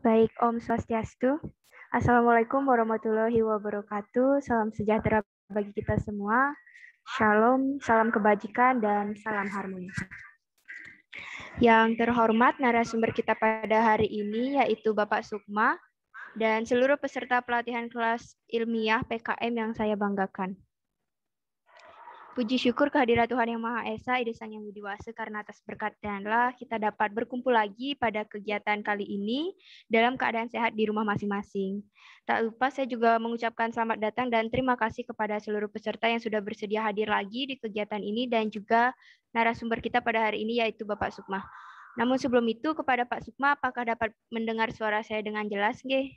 Baik, Om Swastiastu. Assalamualaikum warahmatullahi wabarakatuh. Salam sejahtera bagi kita semua. Shalom, salam kebajikan, dan salam harmoni. Yang terhormat narasumber kita pada hari ini yaitu Bapak Sukma dan seluruh peserta pelatihan kelas ilmiah PKM yang saya banggakan. Puji syukur kehadiran Tuhan Yang Maha Esa, Ide Sang Yang Widiwasa, karena atas berkat danlah kita dapat berkumpul lagi pada kegiatan kali ini dalam keadaan sehat di rumah masing-masing. Tak lupa saya juga mengucapkan selamat datang dan terima kasih kepada seluruh peserta yang sudah bersedia hadir lagi di kegiatan ini dan juga narasumber kita pada hari ini yaitu Bapak Sukma. Namun sebelum itu kepada Pak Sukma apakah dapat mendengar suara saya dengan jelas, Nggih?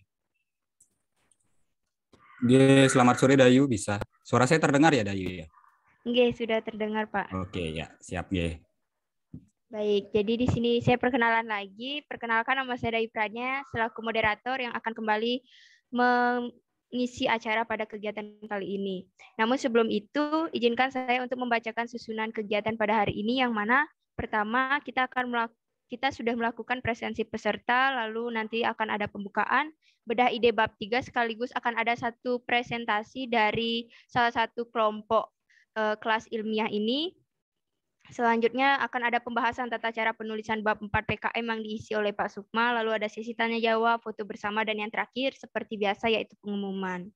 Nggih, selamat sore Dayu, bisa. Suara saya terdengar ya Dayu ya? Oke, iya, sudah terdengar, Pak. Oke, ya. Siap, ya. Baik, jadi di sini saya perkenalan lagi. Perkenalkan nama saya Dai Pranya selaku moderator yang akan kembali mengisi acara pada kegiatan kali ini. Namun sebelum itu, izinkan saya untuk membacakan susunan kegiatan pada hari ini yang mana pertama kita akan melakukan kita sudah melakukan presensi peserta, lalu nanti akan ada pembukaan, bedah ide bab tiga sekaligus akan ada satu presentasi dari salah satu kelompok uh, kelas ilmiah ini. Selanjutnya akan ada pembahasan tata cara penulisan bab 4 PKM yang diisi oleh Pak Sukma, lalu ada sesi tanya jawab, foto bersama, dan yang terakhir seperti biasa yaitu pengumuman.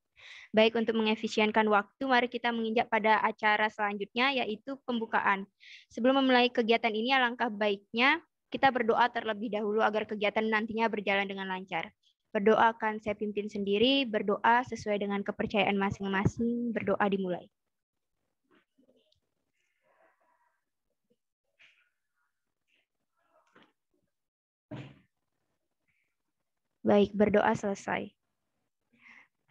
Baik untuk mengefisienkan waktu, mari kita menginjak pada acara selanjutnya yaitu pembukaan. Sebelum memulai kegiatan ini, alangkah baiknya kita berdoa terlebih dahulu agar kegiatan nantinya berjalan dengan lancar. Berdoa akan saya pimpin sendiri, berdoa sesuai dengan kepercayaan masing-masing, berdoa dimulai. Baik, berdoa selesai.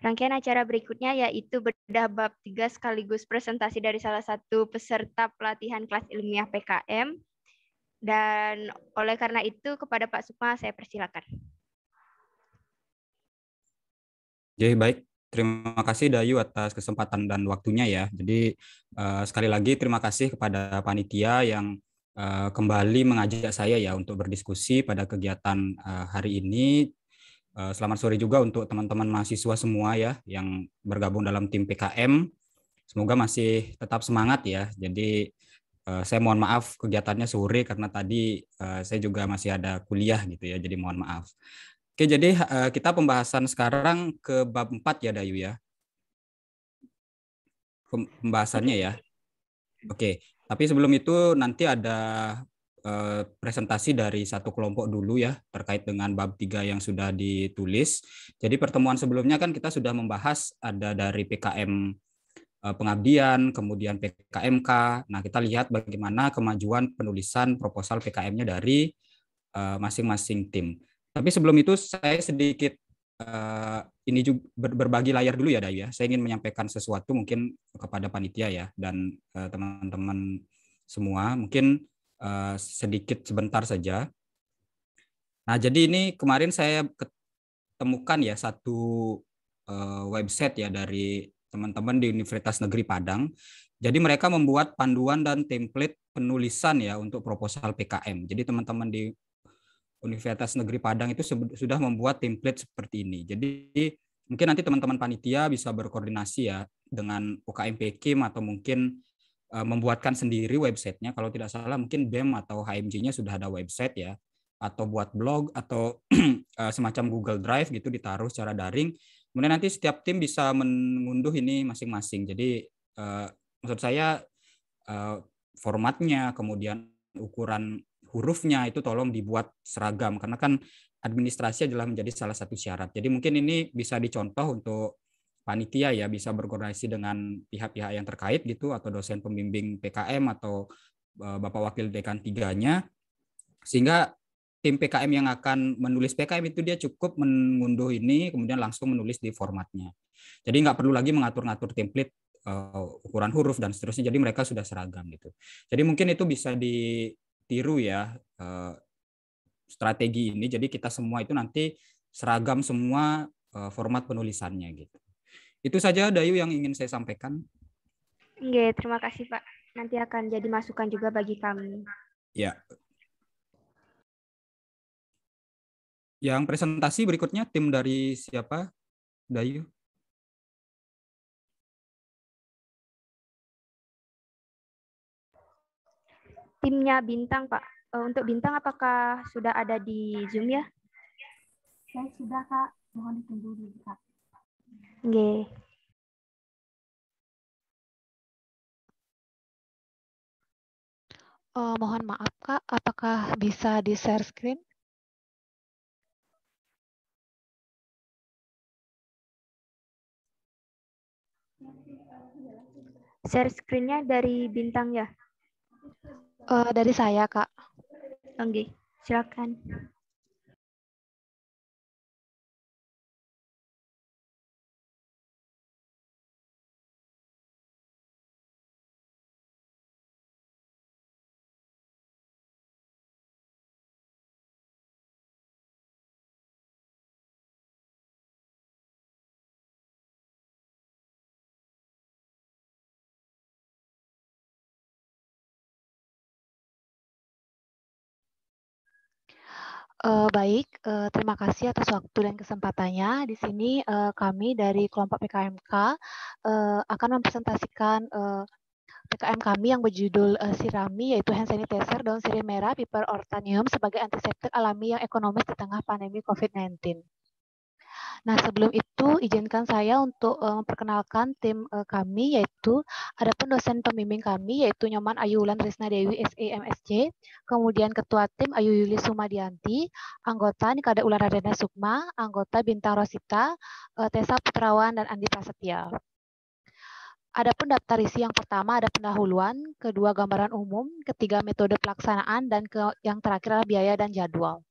Rangkaian acara berikutnya yaitu bedah bab 3 sekaligus presentasi dari salah satu peserta pelatihan kelas ilmiah PKM. Dan oleh karena itu kepada Pak Sukma saya persilakan. Jadi baik, terima kasih Dayu atas kesempatan dan waktunya ya. Jadi uh, sekali lagi terima kasih kepada panitia yang uh, kembali mengajak saya ya untuk berdiskusi pada kegiatan uh, hari ini Eh, selamat sore juga untuk teman-teman mahasiswa semua ya yang bergabung dalam tim PKM. Semoga masih tetap semangat ya. Jadi eh, saya mohon maaf kegiatannya sore karena tadi eh, saya juga masih ada kuliah gitu ya. Jadi mohon maaf. Oke, jadi kita pembahasan sekarang ke bab 4 ya Dayu ya. Pembahasannya ya. Oke, tapi sebelum itu nanti ada Eh, presentasi dari satu kelompok dulu ya terkait dengan bab tiga yang sudah ditulis. Jadi pertemuan sebelumnya kan kita sudah membahas ada dari PKM eh, pengabdian, kemudian PKMK. Nah, kita lihat bagaimana kemajuan penulisan proposal PKM-nya dari eh, masing-masing tim. Tapi sebelum itu saya sedikit ini juga berbagi layar dulu ya Dayu ya. Saya ingin menyampaikan sesuatu mungkin kepada panitia ya dan teman -teman semua. Mungkin Eh, sedikit sebentar saja. Nah, jadi ini kemarin saya ketemukan ya satu uh, website ya dari teman-teman di Universitas Negeri Padang. Jadi mereka membuat panduan dan template penulisan ya untuk proposal PKM. Jadi teman-teman di Universitas Negeri Padang itu sudah membuat template seperti ini. Jadi mungkin nanti teman-teman panitia bisa berkoordinasi ya dengan UKM PKM atau mungkin Eh, membuatkan sendiri websitenya kalau tidak salah mungkin BEM atau hmg nya sudah ada website ya atau buat blog atau eh, semacam Google Drive gitu ditaruh secara daring kemudian nanti setiap tim bisa mengunduh ini masing-masing jadi uh, maksud saya uh, formatnya kemudian ukuran hurufnya itu tolong dibuat seragam karena kan administrasi adalah menjadi salah satu syarat jadi mungkin ini bisa dicontoh untuk panitia ya bisa berkoordinasi dengan pihak-pihak yang terkait gitu atau dosen pembimbing PKM atau eh, Bapak Wakil Dekan tiganya sehingga tim PKM yang akan menulis PKM itu dia cukup mengunduh ini kemudian langsung menulis di formatnya. Jadi nggak perlu lagi mengatur-ngatur template uh, ukuran huruf dan seterusnya. Jadi mereka sudah seragam gitu. Jadi mungkin itu bisa ditiru ya uh, strategi ini. Jadi kita semua itu nanti seragam semua format penulisannya gitu. Itu saja Dayu yang ingin saya sampaikan. Oke, terima kasih Pak. Nanti akan jadi masukan juga bagi kami. Ya. Yang presentasi berikutnya tim dari siapa? Dayu. Timnya Bintang, Pak. Eh, untuk Bintang apakah sudah ada di Zoom ya? Saya sudah, Kak. Mohon ditunggu dulu, Kak. Nggih. Eh, mohon maaf Kak, apakah bisa di-share screen? Share screen-nya dari Bintang ya? Uh, dari saya Kak. Oke, silakan. Uh, baik, uh, terima kasih atas waktu dan kesempatannya. Di sini uh, kami dari kelompok PKMK uh, akan mempresentasikan uh, PKM kami yang berjudul uh, Sirami, yaitu hand sanitizer daun sirih merah, piper ortanium sebagai antiseptik alami yang ekonomis di tengah pandemi COVID-19. Nah, sebelum itu izinkan saya untuk eh, memperkenalkan tim eh, kami yaitu ada pun dosen pembimbing kami yaitu Nyoman Ayu Wulan Risna Dewi e MSC, kemudian ketua tim Ayu Yuli Sumadianti, anggota Nikada Ular Radena Sukma, anggota Bintang Rosita, uh, Tessa Putrawan dan Andi Prasetya. Adapun daftar isi yang pertama ada pendahuluan, kedua gambaran umum, ketiga metode pelaksanaan, dan ke yang terakhir adalah biaya dan jadwal.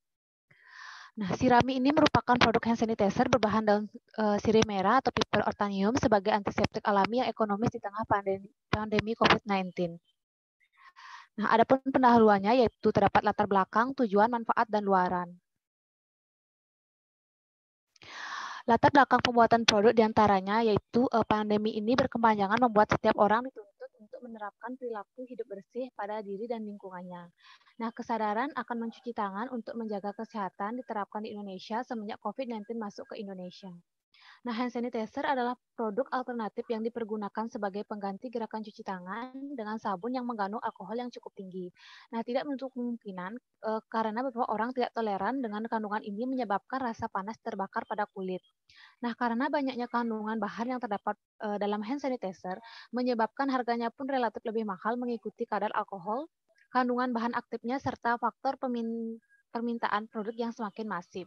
Nah, sirami ini merupakan produk hand sanitizer berbahan daun e, sirih merah atau piper ortanium sebagai antiseptik alami yang ekonomis di tengah pandemi, pandemi COVID-19. Nah, adapun pendahuluannya yaitu terdapat latar belakang, tujuan, manfaat, dan luaran. Latar belakang pembuatan produk diantaranya yaitu eh, pandemi ini berkepanjangan membuat setiap orang dituntut untuk menerapkan perilaku hidup bersih pada diri dan lingkungannya. Nah, kesadaran akan mencuci tangan untuk menjaga kesehatan diterapkan di Indonesia semenjak COVID-19 masuk ke Indonesia. Nah, hand sanitizer adalah produk alternatif yang dipergunakan sebagai pengganti gerakan cuci tangan dengan sabun yang mengandung alkohol yang cukup tinggi. Nah, tidak menutup kemungkinan e, karena beberapa orang tidak toleran dengan kandungan ini menyebabkan rasa panas terbakar pada kulit. Nah, karena banyaknya kandungan bahan yang terdapat e, dalam hand sanitizer menyebabkan harganya pun relatif lebih mahal mengikuti kadar alkohol, kandungan bahan aktifnya serta faktor permintaan produk yang semakin masif.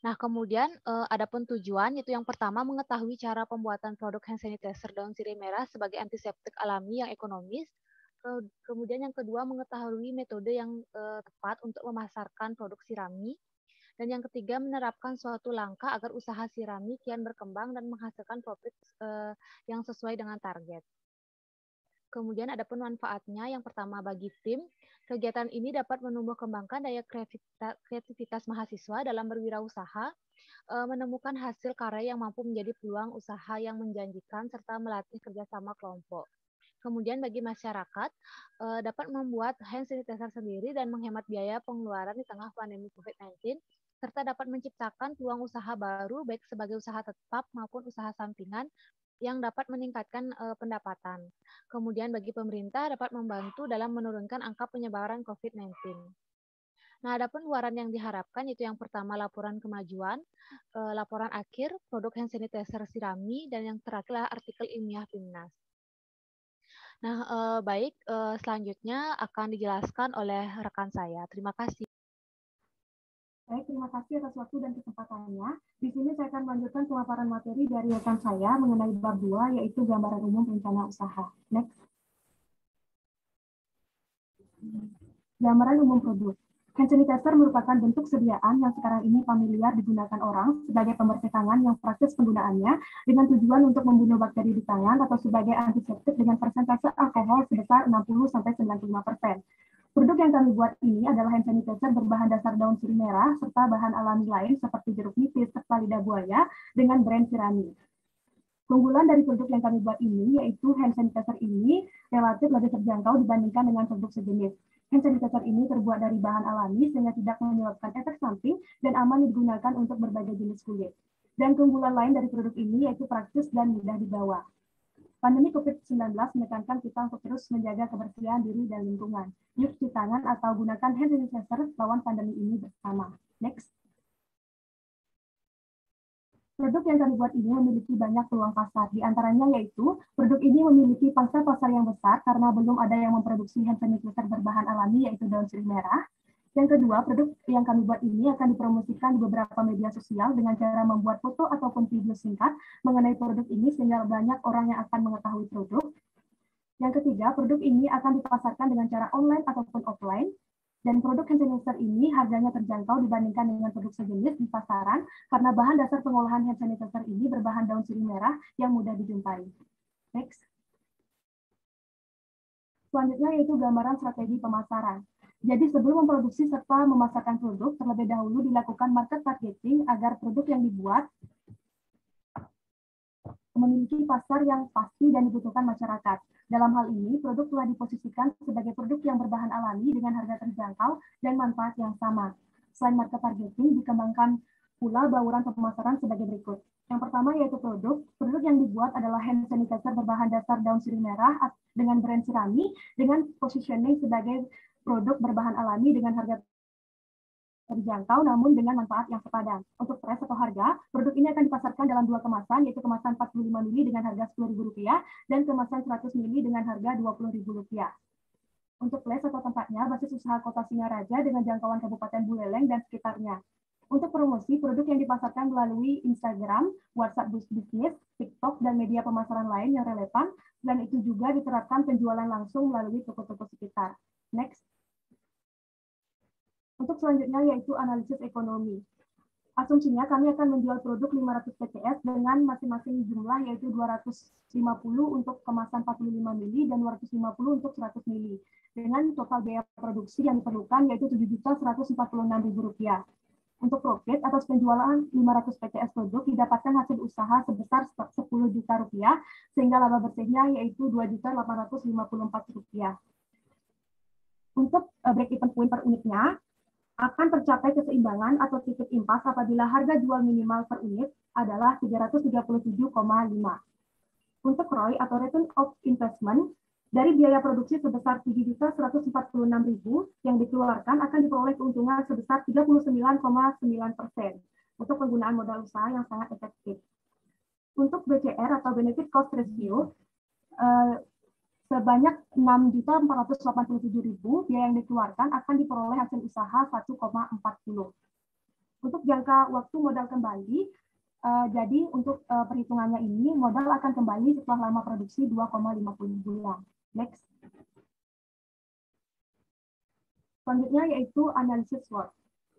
Nah, kemudian ada pun tujuan yaitu yang pertama mengetahui cara pembuatan produk hand sanitizer daun sirih merah sebagai antiseptik alami yang ekonomis. Kemudian yang kedua mengetahui metode yang eh, tepat untuk memasarkan produk sirami. Dan yang ketiga menerapkan suatu langkah agar usaha sirami kian berkembang dan menghasilkan profit eh, yang sesuai dengan target. Kemudian ada pun manfaatnya Yang pertama bagi tim, kegiatan ini dapat menumbuh kembangkan daya kreativitas mahasiswa dalam berwirausaha, e, menemukan hasil karya yang mampu menjadi peluang usaha yang menjanjikan serta melatih kerjasama kelompok. Kemudian bagi masyarakat e, dapat membuat hand sanitizer sendiri dan menghemat biaya pengeluaran di tengah pandemi COVID-19 serta dapat menciptakan peluang usaha baru baik sebagai usaha tetap maupun usaha sampingan yang dapat meningkatkan uh, pendapatan. Kemudian bagi pemerintah dapat membantu dalam menurunkan angka penyebaran COVID-19. Nah, ada luaran yang diharapkan yaitu yang pertama laporan kemajuan, uh, laporan akhir, produk hand sanitizer sirami, dan yang terakhir adalah artikel ilmiah Bimnas. Nah, uh, baik, uh, selanjutnya akan dijelaskan oleh rekan saya. Terima kasih. Baik, terima kasih atas waktu dan kesempatannya. Di sini saya akan melanjutkan pemaparan materi dari rekan saya mengenai bab 2, yaitu gambaran umum rencana usaha. Next. Gambaran umum produk. Hand sanitizer merupakan bentuk sediaan yang sekarang ini familiar digunakan orang sebagai pembersih tangan yang praktis penggunaannya dengan tujuan untuk membunuh bakteri di tangan atau sebagai antiseptik dengan persentase alkohol sebesar 60-95%. Produk yang kami buat ini adalah hand sanitizer berbahan dasar daun sirih merah serta bahan alami lain seperti jeruk nipis serta lidah buaya dengan brand Sirani. Keunggulan dari produk yang kami buat ini yaitu hand sanitizer ini relatif lebih terjangkau dibandingkan dengan produk sejenis. Hand sanitizer ini terbuat dari bahan alami sehingga tidak menyebabkan efek samping dan aman digunakan untuk berbagai jenis kulit. Dan keunggulan lain dari produk ini yaitu praktis dan mudah dibawa. Pandemi COVID-19 menekankan kita untuk terus menjaga kebersihan diri dan lingkungan. Yuk cuci tangan atau gunakan hand sanitizer lawan pandemi ini bersama. Next. Produk yang kami buat ini memiliki banyak peluang pasar. Di antaranya yaitu, produk ini memiliki pangsa pasar yang besar karena belum ada yang memproduksi hand sanitizer berbahan alami yaitu daun sirih merah. Yang kedua, produk yang kami buat ini akan dipromosikan di beberapa media sosial dengan cara membuat foto ataupun video singkat mengenai produk ini sehingga banyak orang yang akan mengetahui produk. Yang ketiga, produk ini akan dipasarkan dengan cara online ataupun offline. Dan produk hand sanitizer ini harganya terjangkau dibandingkan dengan produk sejenis di pasaran karena bahan dasar pengolahan hand sanitizer ini berbahan daun sirih merah yang mudah dijumpai. Next. Selanjutnya yaitu gambaran strategi pemasaran. Jadi sebelum memproduksi serta memasarkan produk, terlebih dahulu dilakukan market targeting agar produk yang dibuat memiliki pasar yang pasti dan dibutuhkan masyarakat. Dalam hal ini, produk telah diposisikan sebagai produk yang berbahan alami dengan harga terjangkau dan manfaat yang sama. Selain market targeting, dikembangkan pula bauran pemasaran sebagai berikut. Yang pertama yaitu produk. Produk yang dibuat adalah hand sanitizer berbahan dasar daun sirih merah dengan brand Sirami dengan positioning sebagai produk berbahan alami dengan harga terjangkau namun dengan manfaat yang sepadan. Untuk price atau harga, produk ini akan dipasarkan dalam dua kemasan, yaitu kemasan 45 ml dengan harga Rp10.000 dan kemasan 100 ml dengan harga Rp20.000. Untuk place atau tempatnya, basis usaha kota Singaraja dengan jangkauan Kabupaten Buleleng dan sekitarnya. Untuk promosi, produk yang dipasarkan melalui Instagram, WhatsApp bisnis, TikTok, dan media pemasaran lain yang relevan, dan itu juga diterapkan penjualan langsung melalui toko-toko sekitar. Next. Untuk selanjutnya yaitu analisis ekonomi. Asumsinya kami akan menjual produk 500 PTS dengan masing-masing jumlah yaitu 250 untuk kemasan 45 mili dan 250 untuk 100 mili dengan total biaya produksi yang diperlukan yaitu Rp7.146.000. Untuk profit atas penjualan 500 PTS produk didapatkan hasil usaha sebesar rp 10000000 rupiah sehingga laba bersihnya yaitu rp 2854000 Untuk eh, break even point per unitnya, akan tercapai keseimbangan atau titik impas apabila harga jual minimal per unit adalah 337,5. Untuk ROI atau Return of Investment, dari biaya produksi sebesar 7.146.000 yang dikeluarkan akan diperoleh keuntungan sebesar 39,9 untuk penggunaan modal usaha yang sangat efektif. Untuk BCR atau Benefit Cost Ratio, eh, sebanyak 6.487.000 biaya yang dikeluarkan akan diperoleh hasil usaha 1,40. Untuk jangka waktu modal kembali, uh, jadi untuk uh, perhitungannya ini modal akan kembali setelah lama produksi 2,50 bulan. Next. Selanjutnya yaitu analisis SWOT.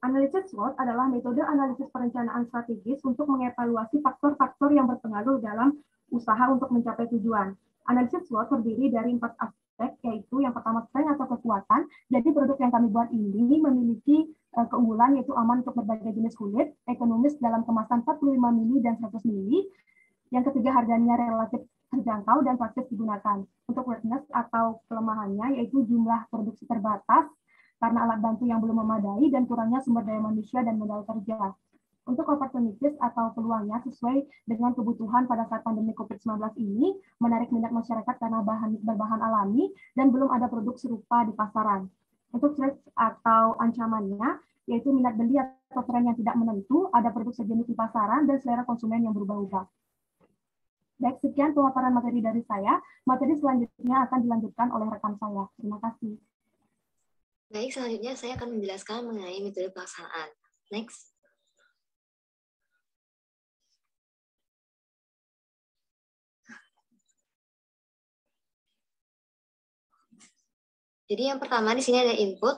Analisis SWOT adalah metode analisis perencanaan strategis untuk mengevaluasi faktor-faktor yang berpengaruh dalam usaha untuk mencapai tujuan. Analisis SWOT terdiri dari empat aspek, yaitu yang pertama strength atau kekuatan. Jadi produk yang kami buat ini memiliki eh, keunggulan yaitu aman untuk berbagai jenis kulit, ekonomis dalam kemasan 45 ml dan 100 ml. Yang ketiga harganya relatif terjangkau dan praktis digunakan. Untuk weakness atau kelemahannya yaitu jumlah produksi terbatas karena alat bantu yang belum memadai dan kurangnya sumber daya manusia dan modal kerja. Untuk opportunities atau peluangnya sesuai dengan kebutuhan pada saat pandemi COVID-19 ini, menarik minat masyarakat karena bahan berbahan alami dan belum ada produk serupa di pasaran. Untuk threat atau ancamannya, yaitu minat beli atau tren yang tidak menentu, ada produk sejenis di pasaran, dan selera konsumen yang berubah-ubah. Baik, sekian pemaparan materi dari saya. Materi selanjutnya akan dilanjutkan oleh rekan saya. Terima kasih. Baik, selanjutnya saya akan menjelaskan mengenai metode pelaksanaan. Next. Jadi yang pertama di sini ada input.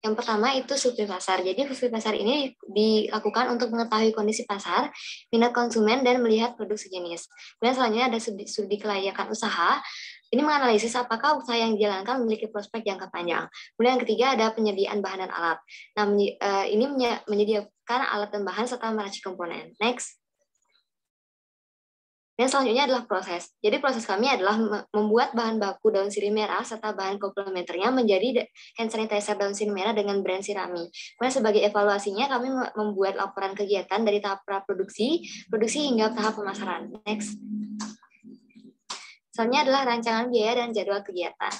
Yang pertama itu survei pasar. Jadi survei pasar ini dilakukan untuk mengetahui kondisi pasar, minat konsumen, dan melihat produk sejenis. Kemudian selanjutnya ada studi, studi kelayakan usaha. Ini menganalisis apakah usaha yang dijalankan memiliki prospek jangka panjang. Kemudian yang ketiga ada penyediaan bahan dan alat. Nah, eh, ini menyediakan alat dan bahan serta meracik komponen. Next. Dan selanjutnya adalah proses. Jadi proses kami adalah membuat bahan baku daun sirih merah serta bahan komplementernya menjadi hand sanitizer daun sirih merah dengan brand sirami. Kemudian sebagai evaluasinya kami membuat laporan kegiatan dari tahap praproduksi, produksi hingga tahap pemasaran. Next. Selanjutnya adalah rancangan biaya dan jadwal kegiatan.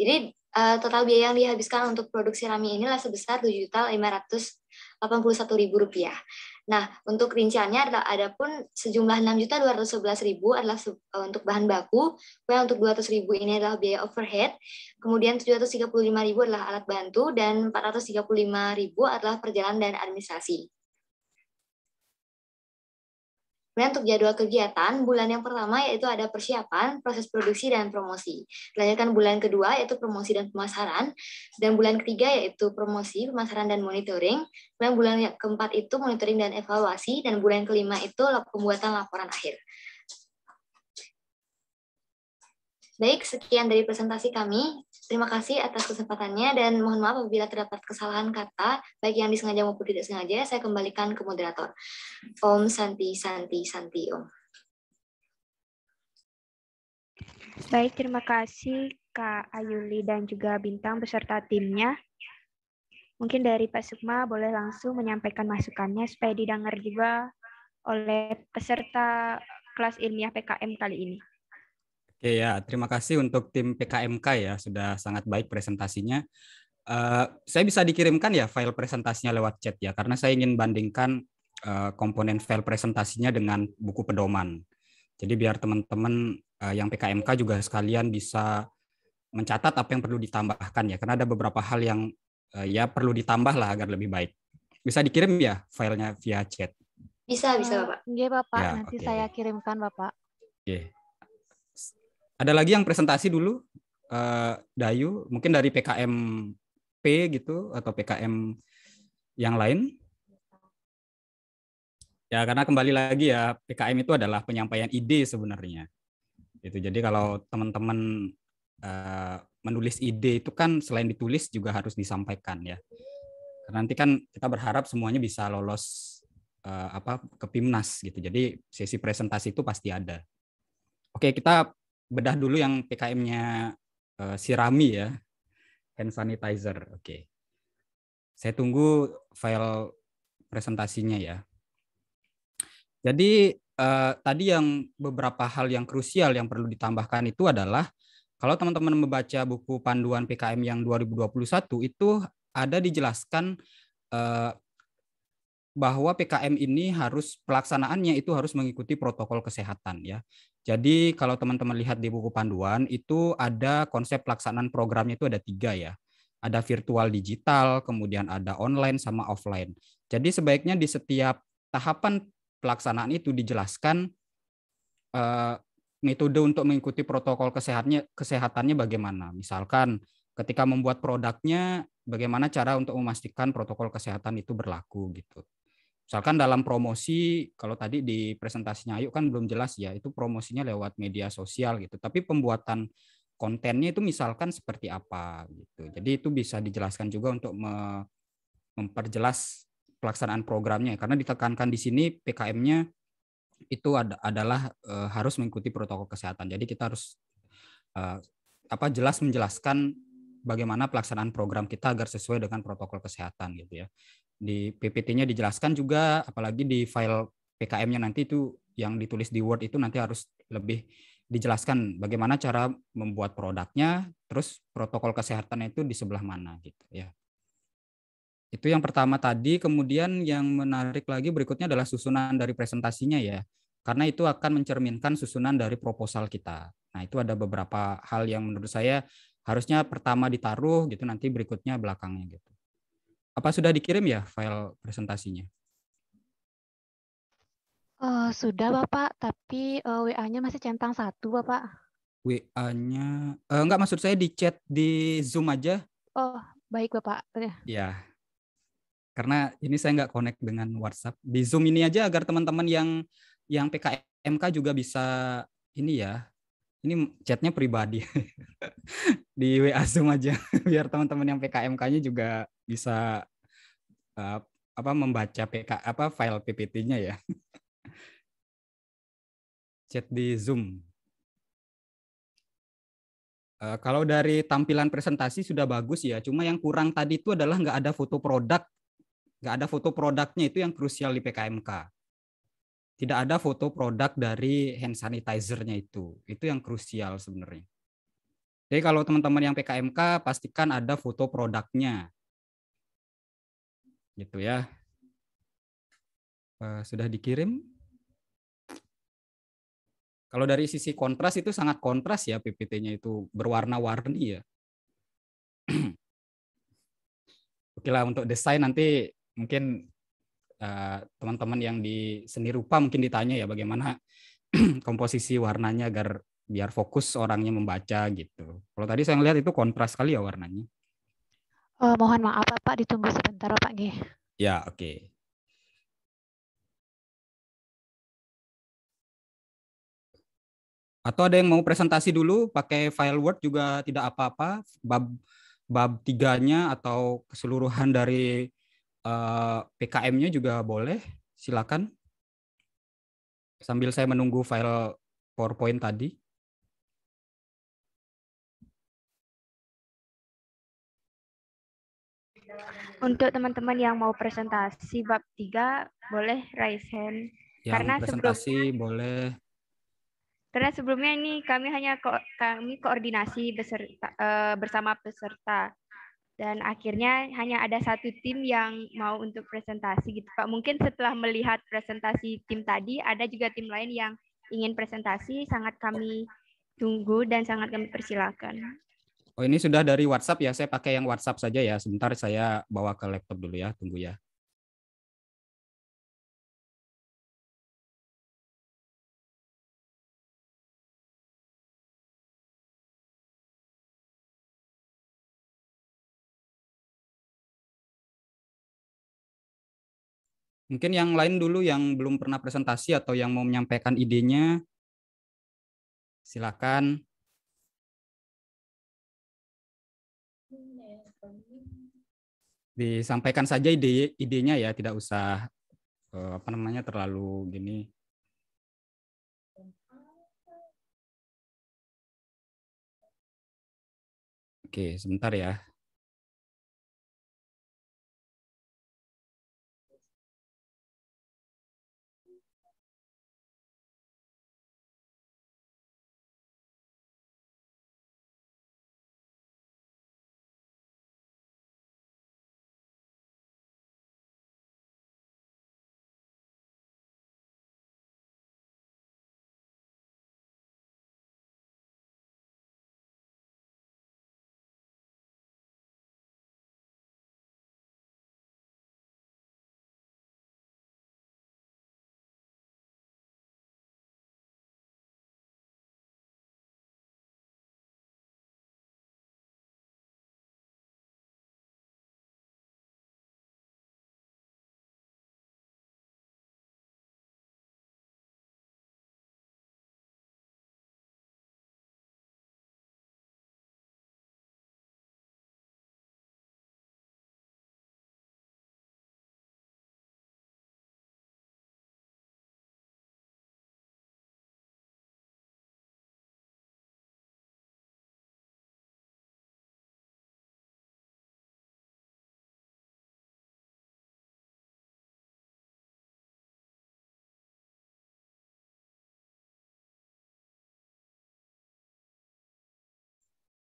Jadi eh, total biaya yang dihabiskan untuk produksi Sirami inilah sebesar Rp7.581.000. Nah, untuk rinciannya ada, ada pun sejumlah 6.211.000 adalah ribu adalah e, untuk bahan baku, kemudian untuk 200.000 ini adalah biaya overhead, kemudian 735.000 adalah alat bantu dan 435.000 adalah perjalanan dan administrasi. Kemudian untuk jadwal kegiatan, bulan yang pertama yaitu ada persiapan, proses produksi, dan promosi. lanjutkan bulan kedua yaitu promosi dan pemasaran. Dan bulan ketiga yaitu promosi, pemasaran, dan monitoring. Kemudian bulan keempat itu monitoring dan evaluasi. Dan bulan kelima itu pembuatan laporan akhir. Baik, sekian dari presentasi kami. Terima kasih atas kesempatannya dan mohon maaf apabila terdapat kesalahan kata, baik yang disengaja maupun tidak sengaja, saya kembalikan ke moderator. Om Santi, Santi, Santi, Om. Baik, terima kasih Kak Ayuli dan juga Bintang beserta timnya. Mungkin dari Pak Sukma boleh langsung menyampaikan masukannya supaya didengar juga oleh peserta kelas ilmiah PKM kali ini. Oke ya, terima kasih untuk tim PKMK ya sudah sangat baik presentasinya. Uh, saya bisa dikirimkan ya file presentasinya lewat chat ya karena saya ingin bandingkan uh, komponen file presentasinya dengan buku pedoman. Jadi biar teman-teman uh, yang PKMK juga sekalian bisa mencatat apa yang perlu ditambahkan ya karena ada beberapa hal yang uh, ya perlu ditambah lah agar lebih baik. Bisa dikirim ya filenya via chat. Bisa bisa bapak. Iya bapak, ya, nanti okay. saya kirimkan bapak. Oke. Okay ada lagi yang presentasi dulu uh, Dayu mungkin dari PKM P gitu atau PKM yang lain ya karena kembali lagi ya PKM itu adalah penyampaian ide sebenarnya itu jadi kalau teman-teman uh, menulis ide itu kan selain ditulis juga harus disampaikan ya karena nanti kan kita berharap semuanya bisa lolos uh, apa ke Pimnas gitu jadi sesi presentasi itu pasti ada oke kita bedah dulu yang PKM-nya uh, eh, sirami ya. Hand sanitizer. Oke. Okay. Saya tunggu file presentasinya ya. Jadi uh, tadi yang beberapa hal yang krusial yang perlu ditambahkan itu adalah kalau teman-teman membaca buku panduan PKM yang 2021 itu ada dijelaskan uh, bahwa PKM ini harus pelaksanaannya itu harus mengikuti protokol kesehatan ya. Jadi kalau teman-teman lihat di buku panduan itu ada konsep pelaksanaan programnya itu ada tiga ya. Ada virtual digital, kemudian ada online sama offline. Jadi sebaiknya di setiap tahapan pelaksanaan itu dijelaskan eh, metode untuk mengikuti protokol kesehatannya, kesehatannya bagaimana. Misalkan ketika membuat produknya, bagaimana cara untuk memastikan protokol kesehatan itu berlaku gitu. Misalkan dalam promosi, kalau tadi di presentasinya Ayu kan belum jelas ya, itu promosinya lewat media sosial gitu. Tapi pembuatan kontennya itu misalkan seperti apa gitu. Jadi itu bisa dijelaskan juga untuk memperjelas pelaksanaan programnya karena ditekankan di sini PKM-nya itu adalah eh, harus mengikuti protokol kesehatan. Jadi kita harus eh, apa jelas menjelaskan bagaimana pelaksanaan program kita agar sesuai dengan protokol kesehatan gitu ya di PPT-nya dijelaskan juga apalagi di file PKM-nya nanti itu yang ditulis di Word itu nanti harus lebih dijelaskan bagaimana cara membuat produknya, terus protokol kesehatan itu di sebelah mana gitu ya. Itu yang pertama tadi, kemudian yang menarik lagi berikutnya adalah susunan dari presentasinya ya. Karena itu akan mencerminkan susunan dari proposal kita. Nah, itu ada beberapa hal yang menurut saya harusnya pertama ditaruh gitu nanti berikutnya belakangnya gitu. Apa sudah dikirim ya file presentasinya? Uh, sudah Bapak, tapi uh, eh, WA-nya masih centang satu Bapak. WA-nya, uh, eh, enggak maksud saya di chat di Zoom aja. Oh, baik Bapak. Ya, karena ini saya nggak connect dengan WhatsApp. Di Zoom ini aja agar teman-teman yang yang PKMK juga bisa ini ya ini chatnya pribadi di WA Zoom aja biar teman-teman yang PKMK-nya juga bisa uh, apa membaca PK apa file PPT-nya ya. Chat di Zoom. Uh, kalau dari tampilan presentasi sudah bagus ya, cuma yang kurang tadi itu adalah nggak ada foto produk, nggak ada foto produknya itu yang krusial di PKMK tidak ada foto produk dari hand sanitizer-nya itu. Itu yang krusial sebenarnya. Jadi kalau teman-teman yang PKMK pastikan ada foto produknya. Gitu ya. Eh, sudah dikirim? Kalau dari sisi kontras itu sangat kontras ya PPT-nya itu berwarna-warni ya. Oke lah untuk desain nanti mungkin Eh, teman-teman yang di seni rupa mungkin ditanya ya bagaimana komposisi warnanya agar biar fokus orangnya membaca gitu. Kalau tadi saya lihat itu kontras sekali ya warnanya. Oh, mohon maaf Pak, ditunggu sebentar Pak G. Ya, oke. Okay. Atau ada yang mau presentasi dulu pakai file Word juga tidak apa-apa. Bab bab tiganya atau keseluruhan dari Eh, PKM-nya juga boleh, silakan. Sambil saya menunggu file PowerPoint tadi. Untuk teman-teman yang mau presentasi bab 3, boleh raise hand. Yang karena presentasi sebelumnya, boleh. Karena sebelumnya ini kami hanya ko kami koordinasi beserta, uh, bersama peserta dan akhirnya hanya ada satu tim yang mau untuk presentasi gitu Pak. Mungkin setelah melihat presentasi tim tadi ada juga tim lain yang ingin presentasi sangat kami tunggu dan sangat kami persilakan. Oh ini sudah dari WhatsApp ya, saya pakai yang WhatsApp saja ya. Sebentar saya bawa ke laptop dulu ya, tunggu ya. Mungkin yang lain dulu yang belum pernah presentasi atau yang mau menyampaikan idenya, silakan. Disampaikan saja ide idenya ya, tidak usah eh, apa namanya terlalu gini Oke, sebentar ya.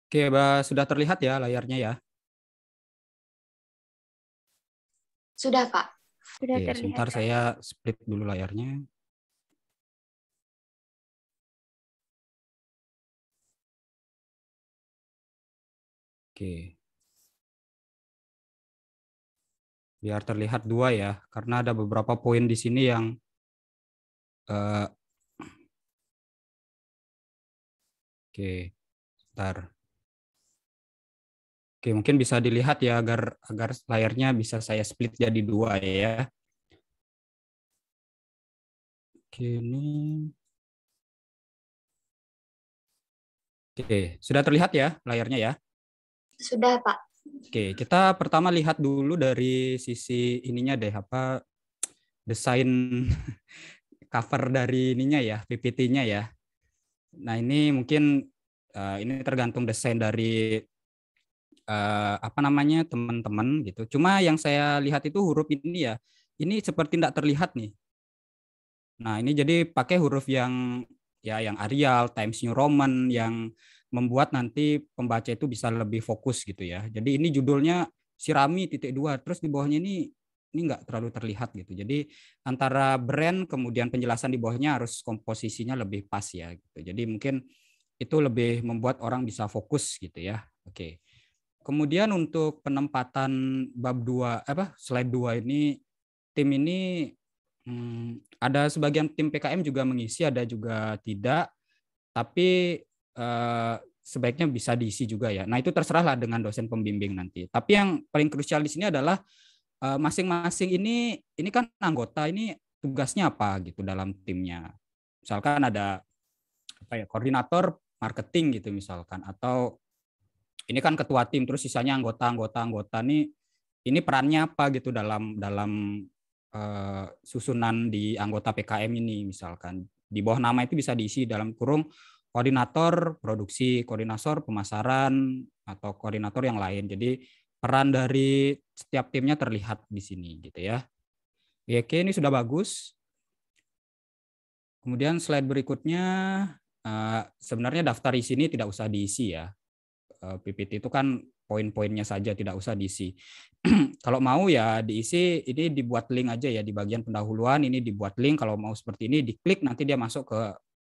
Oke, bah, sudah terlihat ya layarnya ya? Sudah, Pak. Sudah Oke, terlihat. Sebentar saya split dulu layarnya. Oke. Biar terlihat dua ya, karena ada beberapa poin di sini yang uh, Oke, okay. sebentar. Oke, mungkin bisa dilihat ya agar agar layarnya bisa saya split jadi dua ya. Oke, ini Oke, sudah terlihat ya layarnya ya? Sudah, Pak. Oke, kita pertama lihat dulu dari sisi ininya deh apa desain cover dari ininya ya, PPT-nya ya. Nah, ini mungkin eh, ini tergantung desain dari uh, apa namanya teman-teman gitu. Cuma yang saya lihat itu huruf ini ya, ini seperti tidak terlihat nih. Nah ini jadi pakai huruf yang ya yang Arial, Times New Roman yang membuat nanti pembaca itu bisa lebih fokus gitu ya. Jadi ini judulnya sirami titik dua, terus di bawahnya ini ini nggak terlalu terlihat gitu. Jadi antara brand kemudian penjelasan di bawahnya harus komposisinya lebih pas ya. Gitu. Jadi mungkin itu lebih membuat orang bisa fokus gitu ya. Oke. Kemudian untuk penempatan bab 2 apa slide 2 ini tim ini hmm, ada sebagian tim PKM juga mengisi, ada juga tidak. Tapi eh, sebaiknya bisa diisi juga ya. Nah, itu terserahlah dengan dosen pembimbing nanti. Tapi yang paling krusial di sini adalah eh, masing-masing ini ini kan anggota ini tugasnya apa gitu dalam timnya. Misalkan ada apa ya koordinator marketing gitu misalkan atau ini kan ketua tim terus sisanya anggota anggota anggota nih ini perannya apa gitu dalam dalam uh, susunan di anggota PKM ini misalkan di bawah nama itu bisa diisi dalam kurung koordinator produksi, koordinator pemasaran atau koordinator yang lain. Jadi peran dari setiap timnya terlihat di sini gitu ya. Oke, ini sudah bagus. Kemudian slide berikutnya eh, sebenarnya daftar di sini tidak usah diisi ya. Eh, PPT itu kan poin-poinnya saja tidak usah diisi. kalau mau ya diisi ini dibuat link aja ya di bagian pendahuluan ini dibuat link kalau mau seperti ini diklik nanti dia masuk ke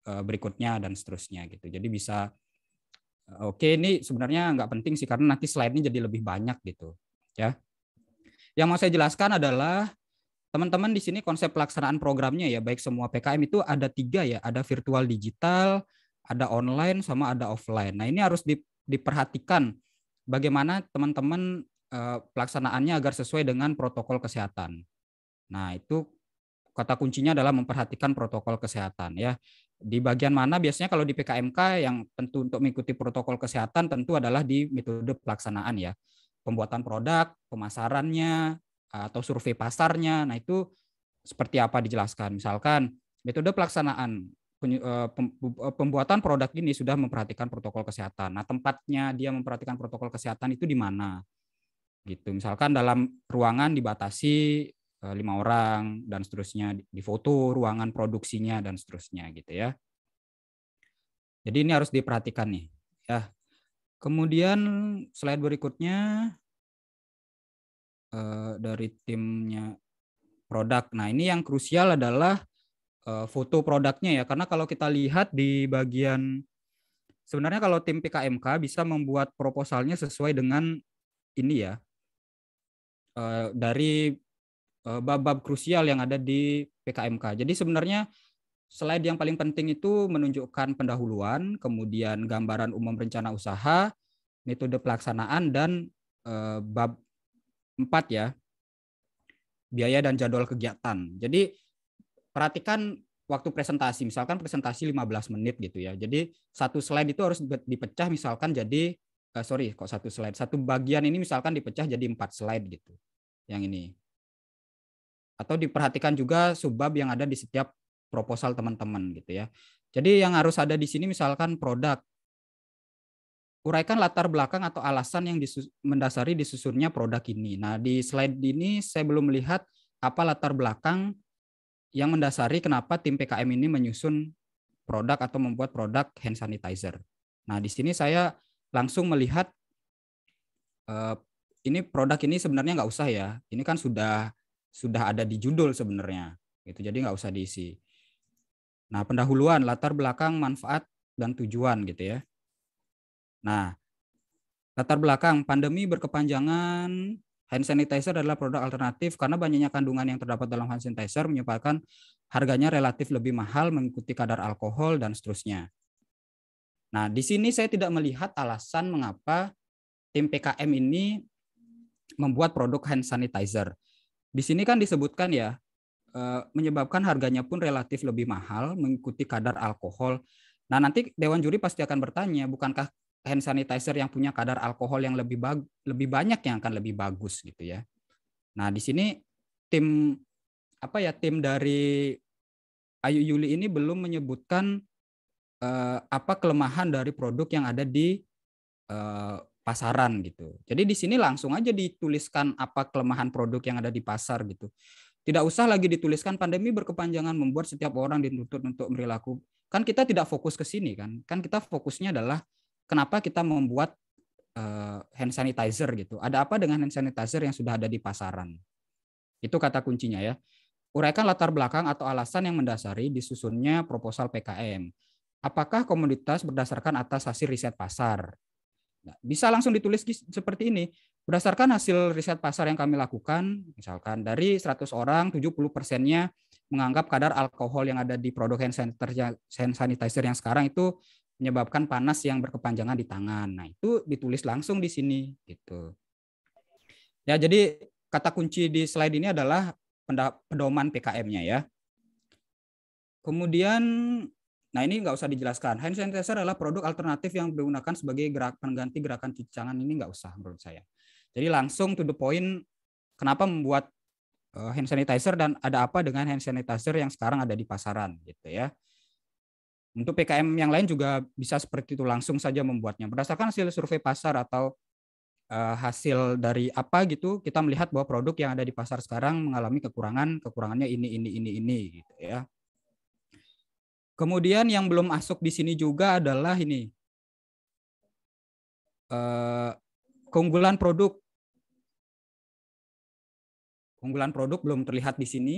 eh, berikutnya dan seterusnya gitu. Jadi bisa eh, oke ini sebenarnya nggak penting sih karena nanti slide-nya jadi lebih banyak gitu ya. Yang mau saya jelaskan adalah teman-teman di sini konsep pelaksanaan programnya ya baik semua PKM itu ada tiga ya ada virtual digital ada online sama ada offline nah ini harus di, diperhatikan bagaimana teman-teman eh, pelaksanaannya agar sesuai dengan protokol kesehatan. Nah, itu kata kuncinya adalah memperhatikan protokol kesehatan ya. Di bagian mana biasanya kalau di PKMK yang tentu untuk mengikuti protokol kesehatan tentu adalah di metode pelaksanaan ya. Pembuatan produk, pemasarannya atau survei pasarnya. Nah, itu seperti apa dijelaskan. Misalkan metode pelaksanaan Eh, eh, pembuatan produk ini sudah memperhatikan protokol kesehatan. Nah, tempatnya dia memperhatikan protokol kesehatan itu di mana? Gitu. Misalkan dalam ruangan dibatasi eh, lima orang dan seterusnya di foto ruangan produksinya dan seterusnya gitu ya. Jadi ini harus diperhatikan nih. Ya. Kemudian slide berikutnya dari timnya produk. Nah, ini yang krusial adalah uh, foto produknya ya karena kalau kita lihat di bagian sebenarnya kalau tim PKMK bisa membuat proposalnya sesuai dengan ini ya uh, dari eh, bab-bab uh, krusial yang ada di PKMK. Jadi sebenarnya slide yang paling penting itu menunjukkan pendahuluan, kemudian gambaran umum rencana usaha, metode pelaksanaan dan uh, bab empat ya. Biaya dan jadwal kegiatan. Jadi perhatikan waktu presentasi misalkan presentasi 15 menit gitu ya jadi satu slide itu harus dipecah misalkan jadi uh, sorry kok satu slide satu bagian ini misalkan dipecah jadi empat slide gitu yang ini atau diperhatikan juga subbab yang ada di setiap proposal teman-teman gitu ya jadi yang harus ada di sini misalkan produk uraikan latar belakang atau alasan yang mendasari disusunnya produk ini nah di slide ini saya belum melihat apa latar belakang yang mendasari kenapa tim PKM ini menyusun produk atau membuat produk hand sanitizer. Nah, di sini saya langsung melihat eh, ini produk ini sebenarnya nggak usah ya. Ini kan sudah sudah ada di judul sebenarnya. Gitu. Jadi nggak usah diisi. Nah, pendahuluan, latar belakang, manfaat dan tujuan gitu ya. Nah, latar belakang pandemi berkepanjangan Hand sanitizer adalah produk alternatif karena banyaknya kandungan yang terdapat dalam hand sanitizer menyebabkan harganya relatif lebih mahal mengikuti kadar alkohol dan seterusnya. Nah, di sini saya tidak melihat alasan mengapa tim PKM ini membuat produk hand sanitizer. Di sini kan disebutkan ya eh, menyebabkan harganya pun relatif lebih mahal mengikuti kadar alkohol. Nah, nanti dewan juri pasti akan bertanya, bukankah hand sanitizer yang punya kadar alkohol yang lebih bag, lebih banyak yang akan lebih bagus gitu ya. Nah, di sini tim apa ya tim dari Ayu Yuli ini belum menyebutkan eh, apa kelemahan dari produk yang ada di eh, pasaran gitu. Jadi di sini langsung aja dituliskan apa kelemahan produk yang ada di pasar gitu. Tidak usah lagi dituliskan pandemi berkepanjangan membuat setiap orang dituntut untuk berlaku Kan kita tidak fokus ke sini kan. Kan kita fokusnya adalah kenapa kita membuat eh, hand sanitizer gitu. Ada apa dengan hand sanitizer yang sudah ada di pasaran? Itu kata kuncinya ya. Uraikan latar belakang atau alasan yang mendasari disusunnya proposal PKM. Apakah komoditas berdasarkan atas hasil riset pasar? Nah, bisa langsung ditulis seperti ini. Berdasarkan hasil riset pasar yang kami lakukan, misalkan dari 100 orang, 70 persennya menganggap kadar alkohol yang ada di produk hand sanitizer yang sekarang itu menyebabkan panas yang berkepanjangan di tangan. Nah, itu ditulis langsung di sini gitu. Ya, jadi kata kunci di slide ini adalah pedoman PKM-nya ya. Kemudian nah ini nggak usah dijelaskan. Hand sanitizer adalah produk alternatif yang digunakan sebagai gerak pengganti gerakan cuci tangan ini nggak usah menurut saya. Jadi langsung to the point kenapa membuat eh, hand sanitizer dan ada apa dengan hand sanitizer yang sekarang ada di pasaran gitu ya. Untuk PKM yang lain juga bisa seperti itu langsung saja membuatnya. Berdasarkan hasil survei pasar atau eh, hasil dari apa gitu, kita melihat bahwa produk yang ada di pasar sekarang mengalami kekurangan, kekurangannya ini ini ini ini gitu ya. Kemudian yang belum masuk di sini juga adalah ini eh, keunggulan produk. Keunggulan produk belum terlihat di sini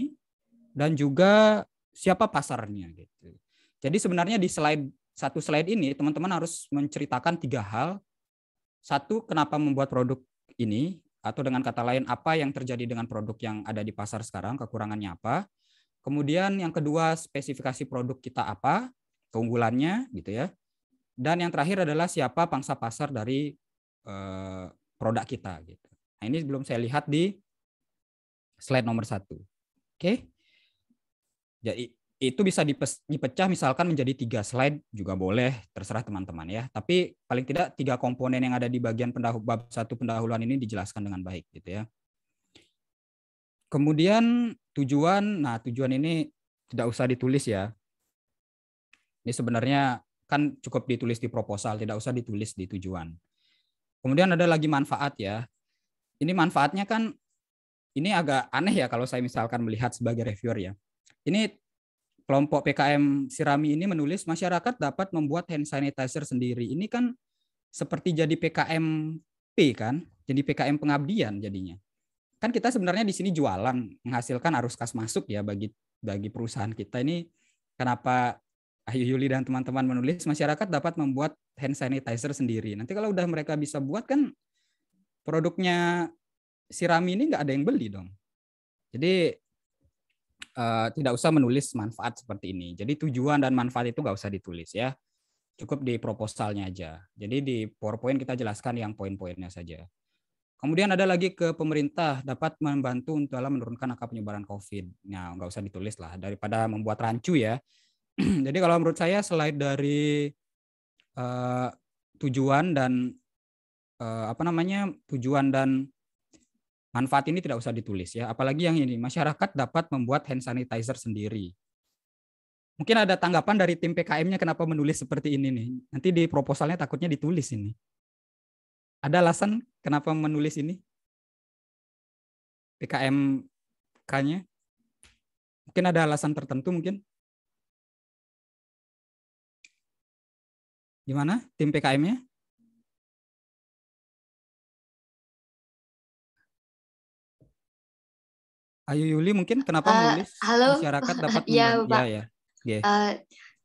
dan juga siapa pasarnya gitu. Jadi sebenarnya di slide satu slide ini teman-teman harus menceritakan tiga hal. Satu, kenapa membuat produk ini atau dengan kata lain apa yang terjadi dengan produk yang ada di pasar sekarang, kekurangannya apa. Kemudian yang kedua, spesifikasi produk kita apa, keunggulannya gitu ya. Dan yang terakhir adalah siapa pangsa pasar dari eh, produk kita gitu. Nah, ini belum saya lihat di slide nomor satu. Oke. Okay? Jadi itu bisa dipecah misalkan menjadi tiga slide juga boleh terserah teman-teman ya tapi paling tidak tiga komponen yang ada di bagian pendahul bab satu pendahuluan ini dijelaskan dengan baik gitu ya kemudian tujuan nah tujuan ini tidak usah ditulis ya ini sebenarnya kan cukup ditulis di proposal tidak usah ditulis di tujuan kemudian ada lagi manfaat ya ini manfaatnya kan ini agak aneh ya kalau saya misalkan melihat sebagai reviewer ya ini kelompok PKM Sirami ini menulis masyarakat dapat membuat hand sanitizer sendiri. Ini kan seperti jadi PKM p kan, jadi PKM pengabdian jadinya. Kan kita sebenarnya di sini jualan menghasilkan arus kas masuk ya bagi bagi perusahaan kita ini kenapa Ayu Yuli dan teman-teman menulis masyarakat dapat membuat hand sanitizer sendiri. Nanti kalau udah mereka bisa buat kan produknya Sirami ini nggak ada yang beli dong. Jadi Eh, tidak usah menulis manfaat seperti ini. Jadi tujuan dan manfaat itu nggak usah ditulis ya. Cukup di proposalnya aja. Jadi di PowerPoint kita jelaskan yang poin-poinnya saja. Kemudian ada lagi ke pemerintah dapat membantu untuk dalam menurunkan angka penyebaran COVID. Nah, nggak usah ditulis lah daripada membuat rancu ya. Jadi kalau menurut saya selain dari uh, tujuan dan uh, apa namanya tujuan dan Manfaat ini tidak usah ditulis ya, apalagi yang ini masyarakat dapat membuat hand sanitizer sendiri. Mungkin ada tanggapan dari tim PKM-nya kenapa menulis seperti ini nih. Nanti di proposalnya takutnya ditulis ini. Ada alasan kenapa menulis ini? PKM-nya? Mungkin ada alasan tertentu mungkin? Gimana tim PKM-nya? Ayu Yuli mungkin kenapa uh, menulis halo, masyarakat dapat ya, Pak. ya ya. Yeah. Uh,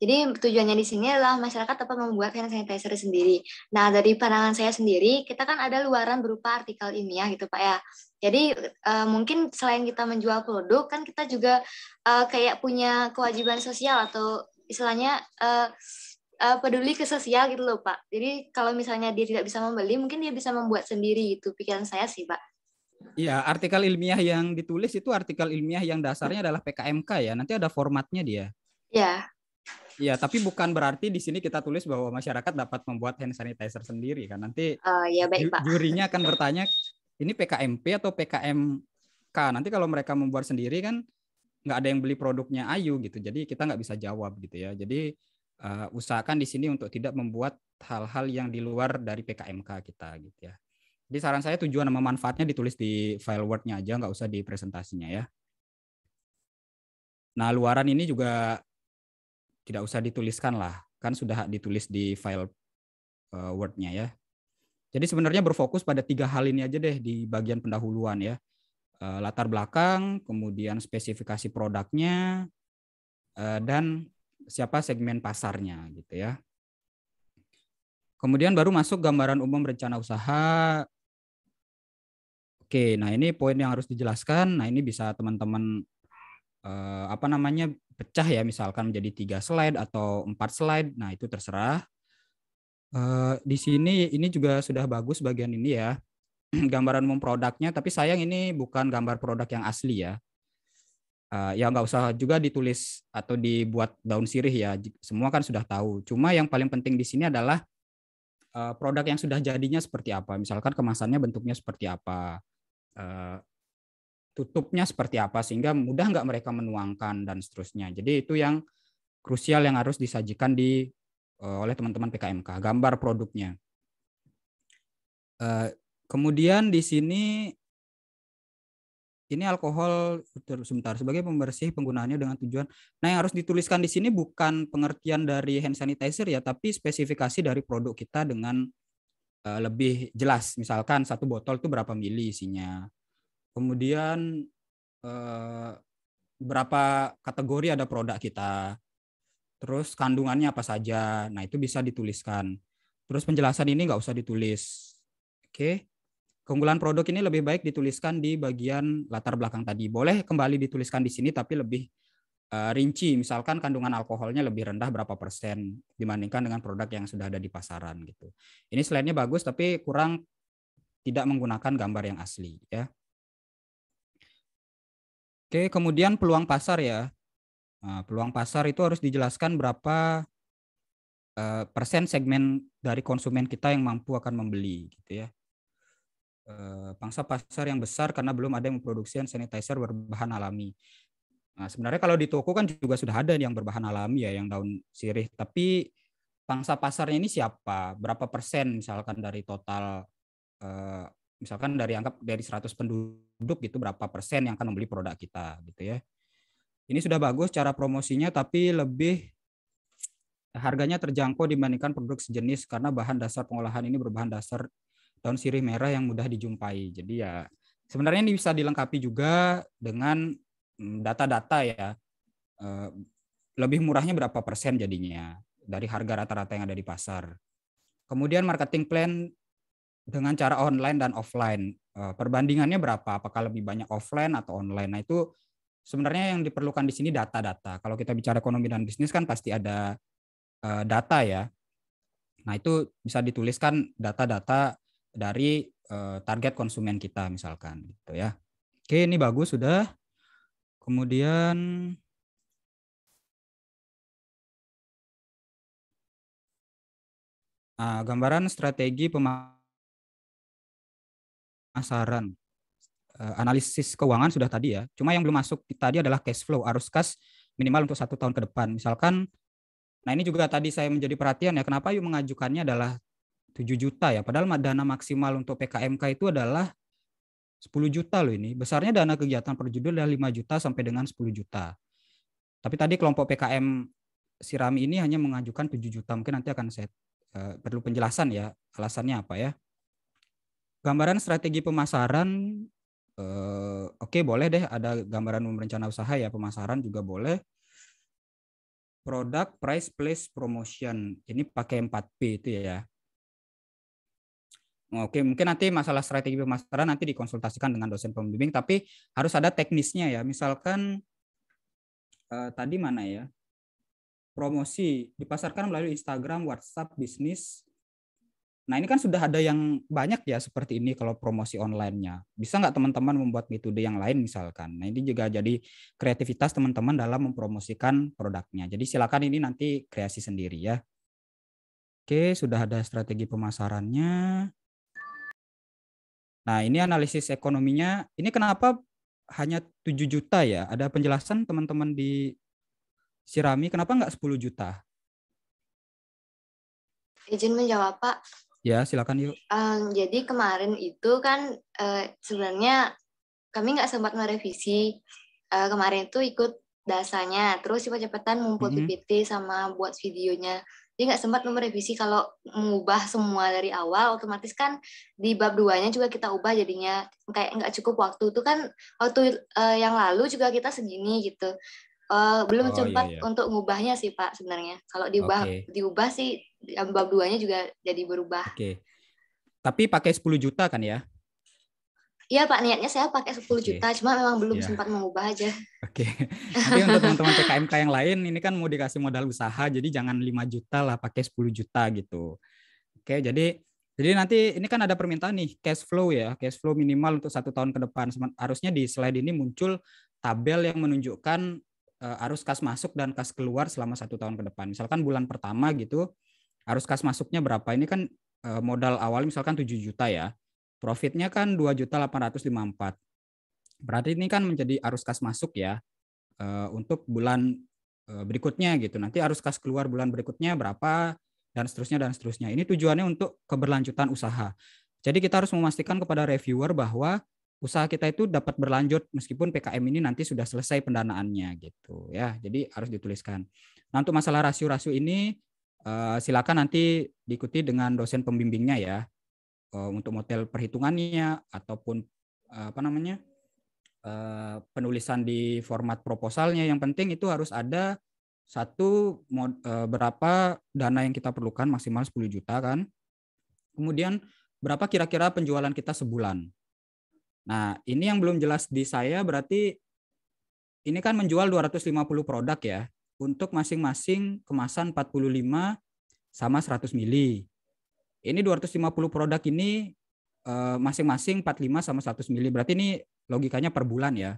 jadi tujuannya di sini adalah masyarakat dapat membuat hand sanitizer sendiri. Nah dari pandangan saya sendiri, kita kan ada luaran berupa artikel ini ya, gitu Pak ya. Jadi uh, mungkin selain kita menjual produk, kan kita juga uh, kayak punya kewajiban sosial atau istilahnya uh, uh, peduli ke sosial gitu loh Pak. Jadi kalau misalnya dia tidak bisa membeli, mungkin dia bisa membuat sendiri itu pikiran saya sih Pak. Iya, artikel ilmiah yang ditulis itu artikel ilmiah yang dasarnya adalah PKMK ya. Nanti ada formatnya dia. Iya. Iya, tapi bukan berarti di sini kita tulis bahwa masyarakat dapat membuat hand sanitizer sendiri kan. Nanti uh, ya baik, Pak. jurinya akan bertanya ini PKMP atau PKMK. Nanti kalau mereka membuat sendiri kan nggak ada yang beli produknya Ayu gitu. Jadi kita nggak bisa jawab gitu ya. Jadi uh, usahakan di sini untuk tidak membuat hal-hal yang di luar dari PKMK kita gitu ya. Jadi saran saya tujuan sama manfaatnya ditulis di file Word-nya aja, nggak usah di presentasinya ya. Nah, luaran ini juga tidak usah dituliskan lah, kan sudah ditulis di file uh, Word-nya ya. Jadi sebenarnya berfokus pada tiga hal ini aja deh di bagian pendahuluan ya. Eh, latar belakang, kemudian spesifikasi produknya, eh, dan siapa segmen pasarnya gitu ya. Kemudian baru masuk gambaran umum rencana usaha, Oke, nah ini poin yang harus dijelaskan. Nah ini bisa teman-teman eh, apa namanya pecah ya, misalkan menjadi tiga slide atau empat slide. Nah itu terserah. Eh, di sini ini juga sudah bagus bagian ini ya, gambaran umum produknya. Tapi sayang ini bukan gambar produk yang asli ya. Eh, ya nggak usah juga ditulis atau dibuat daun sirih ya. Semua kan sudah tahu. Cuma yang paling penting di sini adalah eh, produk yang sudah jadinya seperti apa. Misalkan kemasannya bentuknya seperti apa. Eh, tutupnya seperti apa sehingga mudah nggak mereka menuangkan dan seterusnya. Jadi itu yang krusial yang harus disajikan di eh, oleh teman-teman PKMK gambar produknya. Eh, kemudian di sini ini alkohol sebentar sebagai pembersih penggunaannya dengan tujuan. Nah, yang harus dituliskan di sini bukan pengertian dari hand sanitizer ya, tapi spesifikasi dari produk kita dengan Eh, lebih jelas. Misalkan satu botol itu berapa mili isinya. Kemudian eh, berapa kategori ada produk kita. Terus kandungannya apa saja. Nah itu bisa dituliskan. Terus penjelasan ini nggak usah ditulis. Oke. Keunggulan produk ini lebih baik dituliskan di bagian latar belakang tadi. Boleh kembali dituliskan di sini tapi lebih Eh, rinci misalkan kandungan alkoholnya lebih rendah berapa persen dibandingkan dengan produk yang sudah ada di pasaran gitu. Ini slide-nya bagus tapi kurang tidak menggunakan gambar yang asli ya. Oke, kemudian peluang pasar ya. Nah, peluang pasar itu harus dijelaskan berapa eh, persen segmen dari konsumen kita yang mampu akan membeli gitu ya. pangsa pasar yang besar karena belum ada yang memproduksi sanitizer berbahan alami. Nah, sebenarnya kalau di toko kan juga sudah ada yang berbahan alami ya, yang daun sirih. Tapi pangsa pasarnya ini siapa? Berapa persen misalkan dari total, eh, misalkan dari anggap dari 100 penduduk gitu, berapa persen yang akan membeli produk kita gitu ya. Ini sudah bagus cara promosinya, tapi lebih harganya terjangkau dibandingkan produk sejenis karena bahan dasar pengolahan ini berbahan dasar daun sirih merah yang mudah dijumpai. Jadi ya sebenarnya ini bisa dilengkapi juga dengan Mm, data-data ya eh, lebih murahnya berapa persen jadinya dari harga rata-rata yang ada di pasar. Kemudian marketing plan dengan cara online dan offline. Eh, perbandingannya berapa? Apakah lebih banyak offline atau online? Nah, itu sebenarnya yang diperlukan di sini data-data. Kalau kita bicara ekonomi dan bisnis kan pasti ada eh, data ya. Nah, itu bisa dituliskan data-data dari target konsumen kita misalkan gitu ya. Oke, ini bagus sudah. Kemudian Nah, gambaran strategi pemasaran. Eh, analisis keuangan sudah tadi ya. Cuma yang belum masuk tadi adalah cash flow, arus kas minimal untuk satu tahun ke depan. Misalkan, nah ini juga tadi saya menjadi perhatian ya, kenapa yuk mengajukannya adalah 7 juta ya. Padahal dana maksimal untuk PKMK itu adalah 10 juta loh ini. Besarnya dana kegiatan per judul adalah 5 juta sampai dengan 10 juta. Tapi tadi kelompok PKM Sirami ini hanya mengajukan 7 juta. Mungkin nanti akan saya uh, perlu penjelasan ya alasannya apa ya. Gambaran strategi pemasaran uh, oke okay, boleh deh ada gambaran rencana usaha ya pemasaran juga boleh. Produk, price, place, promotion. Ini pakai 4P itu ya. Oke, mungkin nanti masalah strategi pemasaran nanti dikonsultasikan dengan dosen pembimbing, tapi harus ada teknisnya ya. Misalkan eh, tadi mana ya? Promosi dipasarkan melalui Instagram, WhatsApp, bisnis. Nah ini kan sudah ada yang banyak ya seperti ini kalau promosi online-nya. Bisa nggak teman-teman membuat metode yang lain misalkan? Nah ini juga jadi kreativitas teman-teman dalam mempromosikan produknya. Jadi silakan ini nanti kreasi sendiri ya. Oke, sudah ada strategi pemasarannya. Nah, ini analisis ekonominya. Ini kenapa hanya 7 juta ya? Ada penjelasan teman-teman di Sirami, kenapa nggak 10 juta? Izin menjawab, Pak. Ya, silakan yuk. Um, jadi kemarin itu kan uh, sebenarnya kami nggak sempat merevisi. Uh, eh, kemarin itu ikut dasarnya, terus cepat-cepatan mumpul mm -hmm. PPT sama buat videonya dia nggak sempat merevisi kalau mengubah semua dari awal otomatis kan di bab duanya juga kita ubah jadinya kayak nggak cukup waktu itu kan waktu uh, yang lalu juga kita segini gitu uh, belum oh, cepat iya, iya. untuk mengubahnya sih pak sebenarnya kalau diubah okay. diubah sih bab duanya juga jadi berubah. Oke. Okay. Tapi pakai 10 juta kan ya? Iya Pak, niatnya saya pakai 10 okay. juta, cuma memang belum yeah. sempat mengubah aja. Oke. Okay. Tapi untuk teman-teman PKMK yang lain, ini kan mau dikasih modal usaha, jadi jangan 5 juta lah, pakai 10 juta gitu. Oke, okay, jadi jadi nanti ini kan ada permintaan nih, cash flow ya, cash flow minimal untuk satu tahun ke depan. Harusnya di slide ini muncul tabel yang menunjukkan eh, arus kas masuk dan kas keluar selama satu tahun ke depan. Misalkan bulan pertama gitu, arus kas masuknya berapa? Ini kan eh, modal awal misalkan 7 juta ya Profitnya kan 2.854. Berarti ini kan menjadi arus kas masuk ya eh, untuk bulan eh, berikutnya gitu. Nanti arus kas keluar bulan berikutnya berapa dan seterusnya dan seterusnya. Ini tujuannya untuk keberlanjutan usaha. Jadi kita harus memastikan kepada reviewer bahwa usaha kita itu dapat berlanjut meskipun PKM ini nanti sudah selesai pendanaannya gitu ya. Jadi harus dituliskan. Nah untuk masalah rasio-rasio ini eh, silakan nanti diikuti dengan dosen pembimbingnya ya. Eh, untuk model perhitungannya ataupun eh, apa namanya eh, penulisan di format proposalnya yang penting itu harus ada satu berapa dana yang kita perlukan maksimal 10 juta kan kemudian berapa kira-kira penjualan kita sebulan nah ini yang belum jelas di saya berarti ini kan menjual 250 produk ya untuk masing-masing kemasan 45 sama 100 mili. Ini 250 produk ini eh, masing-masing 45 sama 100 mili. Berarti ini logikanya per bulan ya.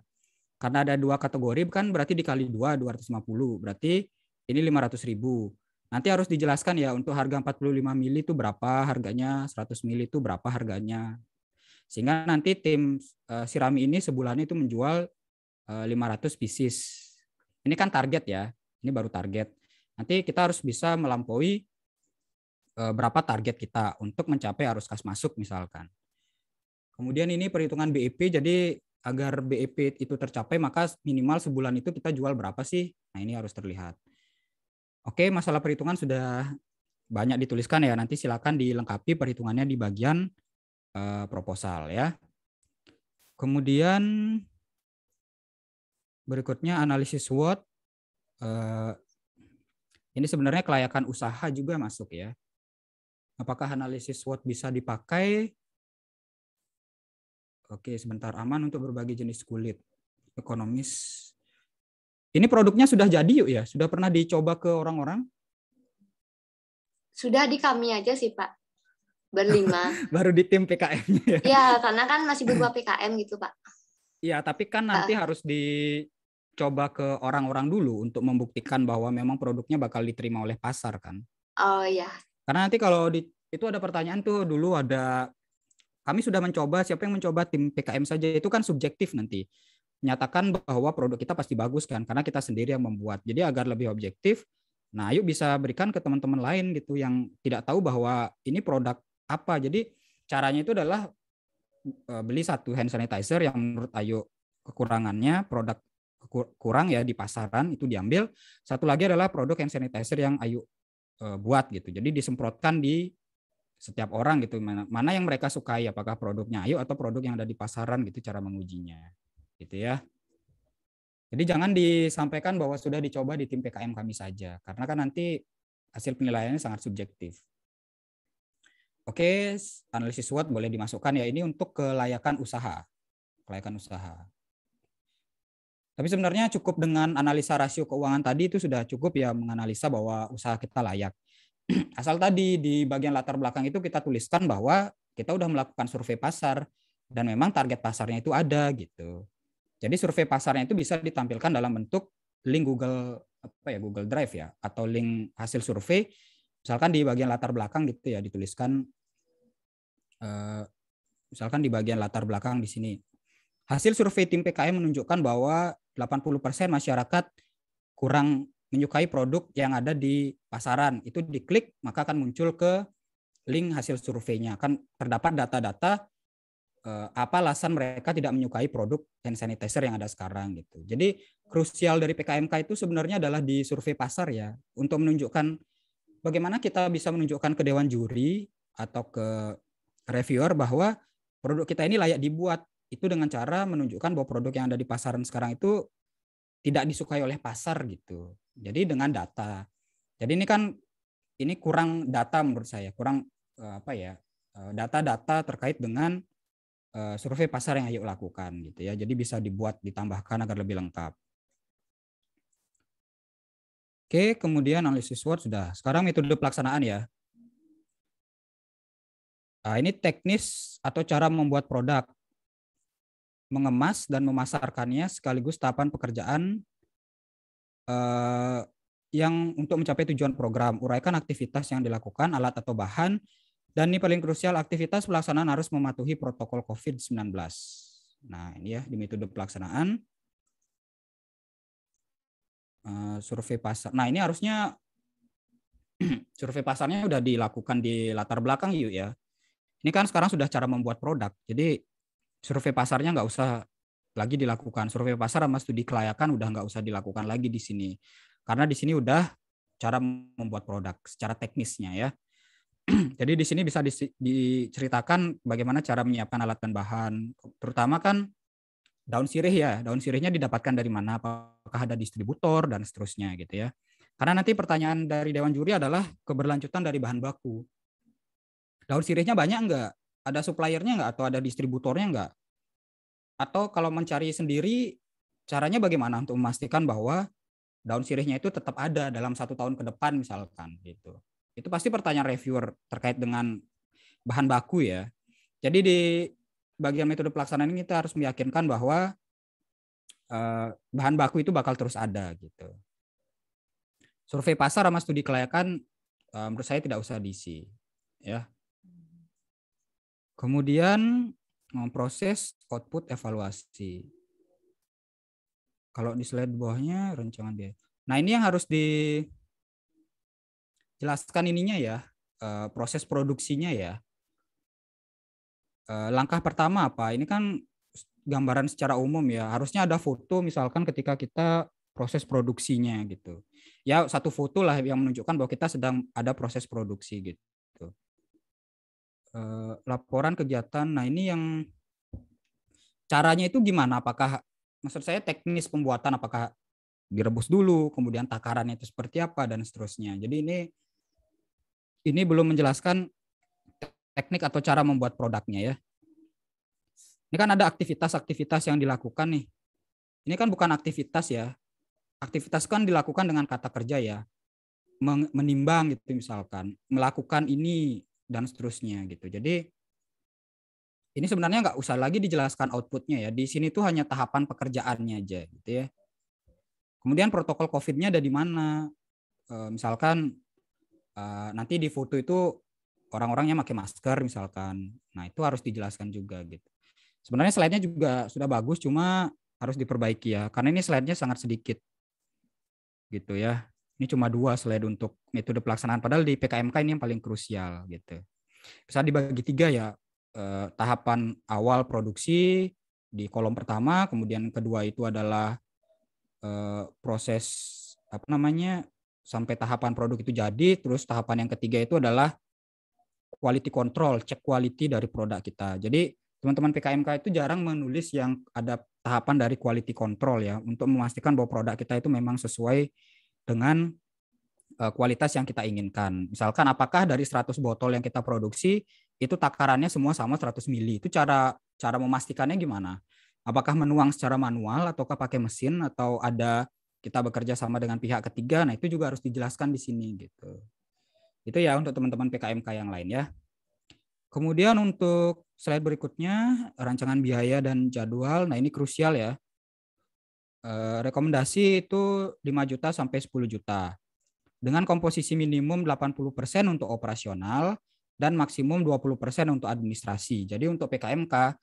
Karena ada dua kategori kan berarti dikali dua 250. Berarti ini 500 ribu. Nanti harus dijelaskan ya untuk harga 45 mili itu berapa harganya, 100 mili itu berapa harganya. Sehingga nanti tim eh, sirami ini sebulan itu menjual uh, eh, 500 pieces. Ini kan target ya. Ini baru target. Nanti kita harus bisa melampaui Eh, berapa target kita untuk mencapai arus kas masuk misalkan. Kemudian ini perhitungan BEP, jadi agar BEP itu tercapai maka minimal sebulan itu kita jual berapa sih? Nah ini harus terlihat. Oke, masalah perhitungan sudah banyak dituliskan ya. Nanti silakan dilengkapi perhitungannya di bagian uh, proposal ya. Kemudian berikutnya analisis SWOT. Uh, ini sebenarnya kelayakan usaha juga masuk ya. Apakah analisis SWOT bisa dipakai? Oke, sebentar aman untuk berbagai jenis kulit. Ekonomis. Ini produknya sudah jadi yuk ya? Sudah pernah dicoba ke orang-orang? Sudah di kami aja sih, Pak. Berlima. Baru di tim PKM-nya ya? Iya, karena kan masih berupa PKM gitu, Pak. Iya, tapi kan nanti uh. harus dicoba ke orang-orang dulu untuk membuktikan bahwa memang produknya bakal diterima oleh pasar kan? Oh iya, karena nanti kalau di, itu ada pertanyaan tuh dulu ada kami sudah mencoba siapa yang mencoba tim PKM saja itu kan subjektif nanti nyatakan bahwa produk kita pasti bagus kan karena kita sendiri yang membuat jadi agar lebih objektif nah yuk bisa berikan ke teman-teman lain gitu yang tidak tahu bahwa ini produk apa jadi caranya itu adalah eh, beli satu hand sanitizer yang menurut Ayu kekurangannya produk kurang ya di pasaran itu diambil satu lagi adalah produk hand sanitizer yang Ayu Eh, buat gitu. Jadi disemprotkan di setiap orang gitu mana, mana yang mereka sukai apakah produknya ayo atau produk yang ada di pasaran gitu cara mengujinya gitu ya jadi jangan disampaikan bahwa sudah dicoba di tim PKM kami saja karena kan nanti hasil penilaiannya sangat subjektif oke analisis SWOT boleh dimasukkan ya ini untuk kelayakan usaha kelayakan usaha tapi sebenarnya cukup dengan analisa rasio keuangan tadi itu sudah cukup ya menganalisa bahwa usaha kita layak. Asal tadi di bagian latar belakang itu kita tuliskan bahwa kita sudah melakukan survei pasar dan memang target pasarnya itu ada gitu. Jadi survei pasarnya itu bisa ditampilkan dalam bentuk link Google apa ya Google Drive ya atau link hasil survei misalkan di bagian latar belakang gitu ya dituliskan eh, misalkan di bagian latar belakang di sini Hasil survei tim PKM menunjukkan bahwa 80% masyarakat kurang menyukai produk yang ada di pasaran. Itu diklik maka akan muncul ke link hasil surveinya. Kan terdapat data-data eh, apa alasan mereka tidak menyukai produk hand sanitizer yang ada sekarang gitu. Jadi krusial dari PKMK itu sebenarnya adalah di survei pasar ya untuk menunjukkan bagaimana kita bisa menunjukkan ke dewan juri atau ke reviewer bahwa produk kita ini layak dibuat itu dengan cara menunjukkan bahwa produk yang ada di pasaran sekarang itu tidak disukai oleh pasar gitu. Jadi dengan data. Jadi ini kan ini kurang data menurut saya, kurang eh, apa ya? Eh, data-data terkait dengan eh, survei pasar yang Ayu lakukan gitu ya. Jadi bisa dibuat ditambahkan agar lebih lengkap. Oke, kemudian analisis word sudah. Sekarang metode pelaksanaan ya. Nah, ini teknis atau cara membuat produk mengemas dan memasarkannya sekaligus tahapan pekerjaan eh, yang untuk mencapai tujuan program. Uraikan aktivitas yang dilakukan, alat atau bahan, dan ini paling krusial aktivitas pelaksanaan harus mematuhi protokol COVID-19. Nah, ini ya di metode pelaksanaan. Uh, survei pasar. Nah, ini harusnya survei pasarnya sudah dilakukan di latar belakang yuk ya. Ini kan sekarang sudah cara membuat produk. Jadi survei pasarnya nggak usah lagi dilakukan. Survei pasar sama studi kelayakan udah nggak usah dilakukan lagi di sini. Karena di sini udah cara membuat produk secara teknisnya ya. Jadi di sini bisa diceritakan bagaimana cara menyiapkan alat dan bahan, terutama kan daun sirih ya. Daun sirihnya didapatkan dari mana? Apakah ada distributor dan seterusnya gitu ya. Karena nanti pertanyaan dari dewan juri adalah keberlanjutan dari bahan baku. Daun sirihnya banyak nggak? ada suppliernya nggak atau ada distributornya nggak? Atau kalau mencari sendiri caranya bagaimana untuk memastikan bahwa daun sirihnya itu tetap ada dalam satu tahun ke depan misalkan gitu. Itu pasti pertanyaan reviewer terkait dengan bahan baku ya. Jadi di bagian metode pelaksanaan ini kita harus meyakinkan bahwa eh, bahan baku itu bakal terus ada gitu. Survei pasar sama studi kelayakan eh, menurut saya tidak usah diisi ya. Kemudian memproses output evaluasi. Kalau di slide bawahnya rencangan biaya. Nah ini yang harus dijelaskan ininya ya, eh, proses produksinya ya. Eh, langkah pertama apa? Ini kan gambaran secara umum ya. Harusnya ada foto misalkan ketika kita proses produksinya gitu. Ya satu foto lah yang menunjukkan bahwa kita sedang ada proses produksi gitu eh, laporan kegiatan. Nah, ini yang caranya itu gimana? Apakah maksud saya teknis pembuatan apakah direbus dulu, kemudian takarannya itu seperti apa dan seterusnya. Jadi ini ini belum menjelaskan teknik atau cara membuat produknya ya. Ini kan ada aktivitas-aktivitas yang dilakukan nih. Ini kan bukan aktivitas ya. Aktivitas kan dilakukan dengan kata kerja ya. Menimbang gitu misalkan, melakukan ini, dan seterusnya gitu. Jadi ini sebenarnya nggak usah lagi dijelaskan outputnya ya. Di sini tuh hanya tahapan pekerjaannya aja gitu ya. Kemudian protokol COVID-nya ada di mana? E, misalkan e, nanti di foto itu orang-orangnya pakai masker misalkan. Nah itu harus dijelaskan juga gitu. Sebenarnya slide-nya juga sudah bagus, cuma harus diperbaiki ya. Karena ini slide-nya sangat sedikit gitu ya. Ini cuma dua selain untuk metode pelaksanaan. Padahal di PKMK ini yang paling krusial gitu. Bisa dibagi tiga ya eh, tahapan awal produksi di kolom pertama, kemudian kedua itu adalah eh, proses apa namanya sampai tahapan produk itu jadi, terus tahapan yang ketiga itu adalah quality control, cek quality dari produk kita. Jadi teman-teman PKMK itu jarang menulis yang ada tahapan dari quality control ya untuk memastikan bahwa produk kita itu memang sesuai dengan eh, kualitas yang kita inginkan. Misalkan apakah dari 100 botol yang kita produksi itu takarannya semua sama 100 mili. Itu cara cara memastikannya gimana? Apakah menuang secara manual ataukah pakai mesin atau ada kita bekerja sama dengan pihak ketiga? Nah, itu juga harus dijelaskan di sini gitu. Itu ya untuk teman-teman PKMK yang lain ya. Kemudian untuk slide berikutnya, rancangan biaya dan jadwal. Nah, ini krusial ya. Eh, rekomendasi itu 5 juta sampai 10 juta. Dengan komposisi minimum 80% untuk operasional dan maksimum 20% untuk administrasi. Jadi untuk PKMK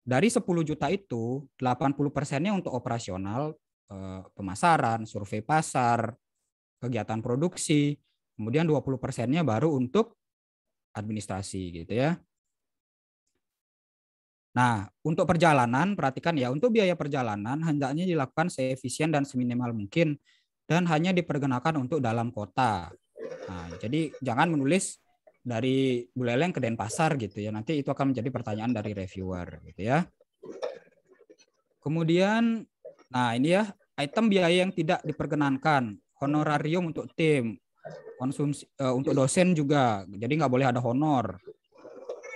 dari 10 juta itu 80%-nya untuk operasional eh, pemasaran, survei pasar, kegiatan produksi, kemudian 20%-nya baru untuk administrasi gitu ya. Nah, untuk perjalanan, perhatikan ya, untuk biaya perjalanan hendaknya dilakukan seefisien dan seminimal mungkin dan hanya dipergunakan untuk dalam kota. Nah, jadi jangan menulis dari Buleleng ke Denpasar gitu ya. Nanti itu akan menjadi pertanyaan dari reviewer gitu ya. Kemudian, nah ini ya, item biaya yang tidak diperkenankan, honorarium untuk tim, konsumsi uh, untuk dosen juga. Jadi nggak boleh ada honor.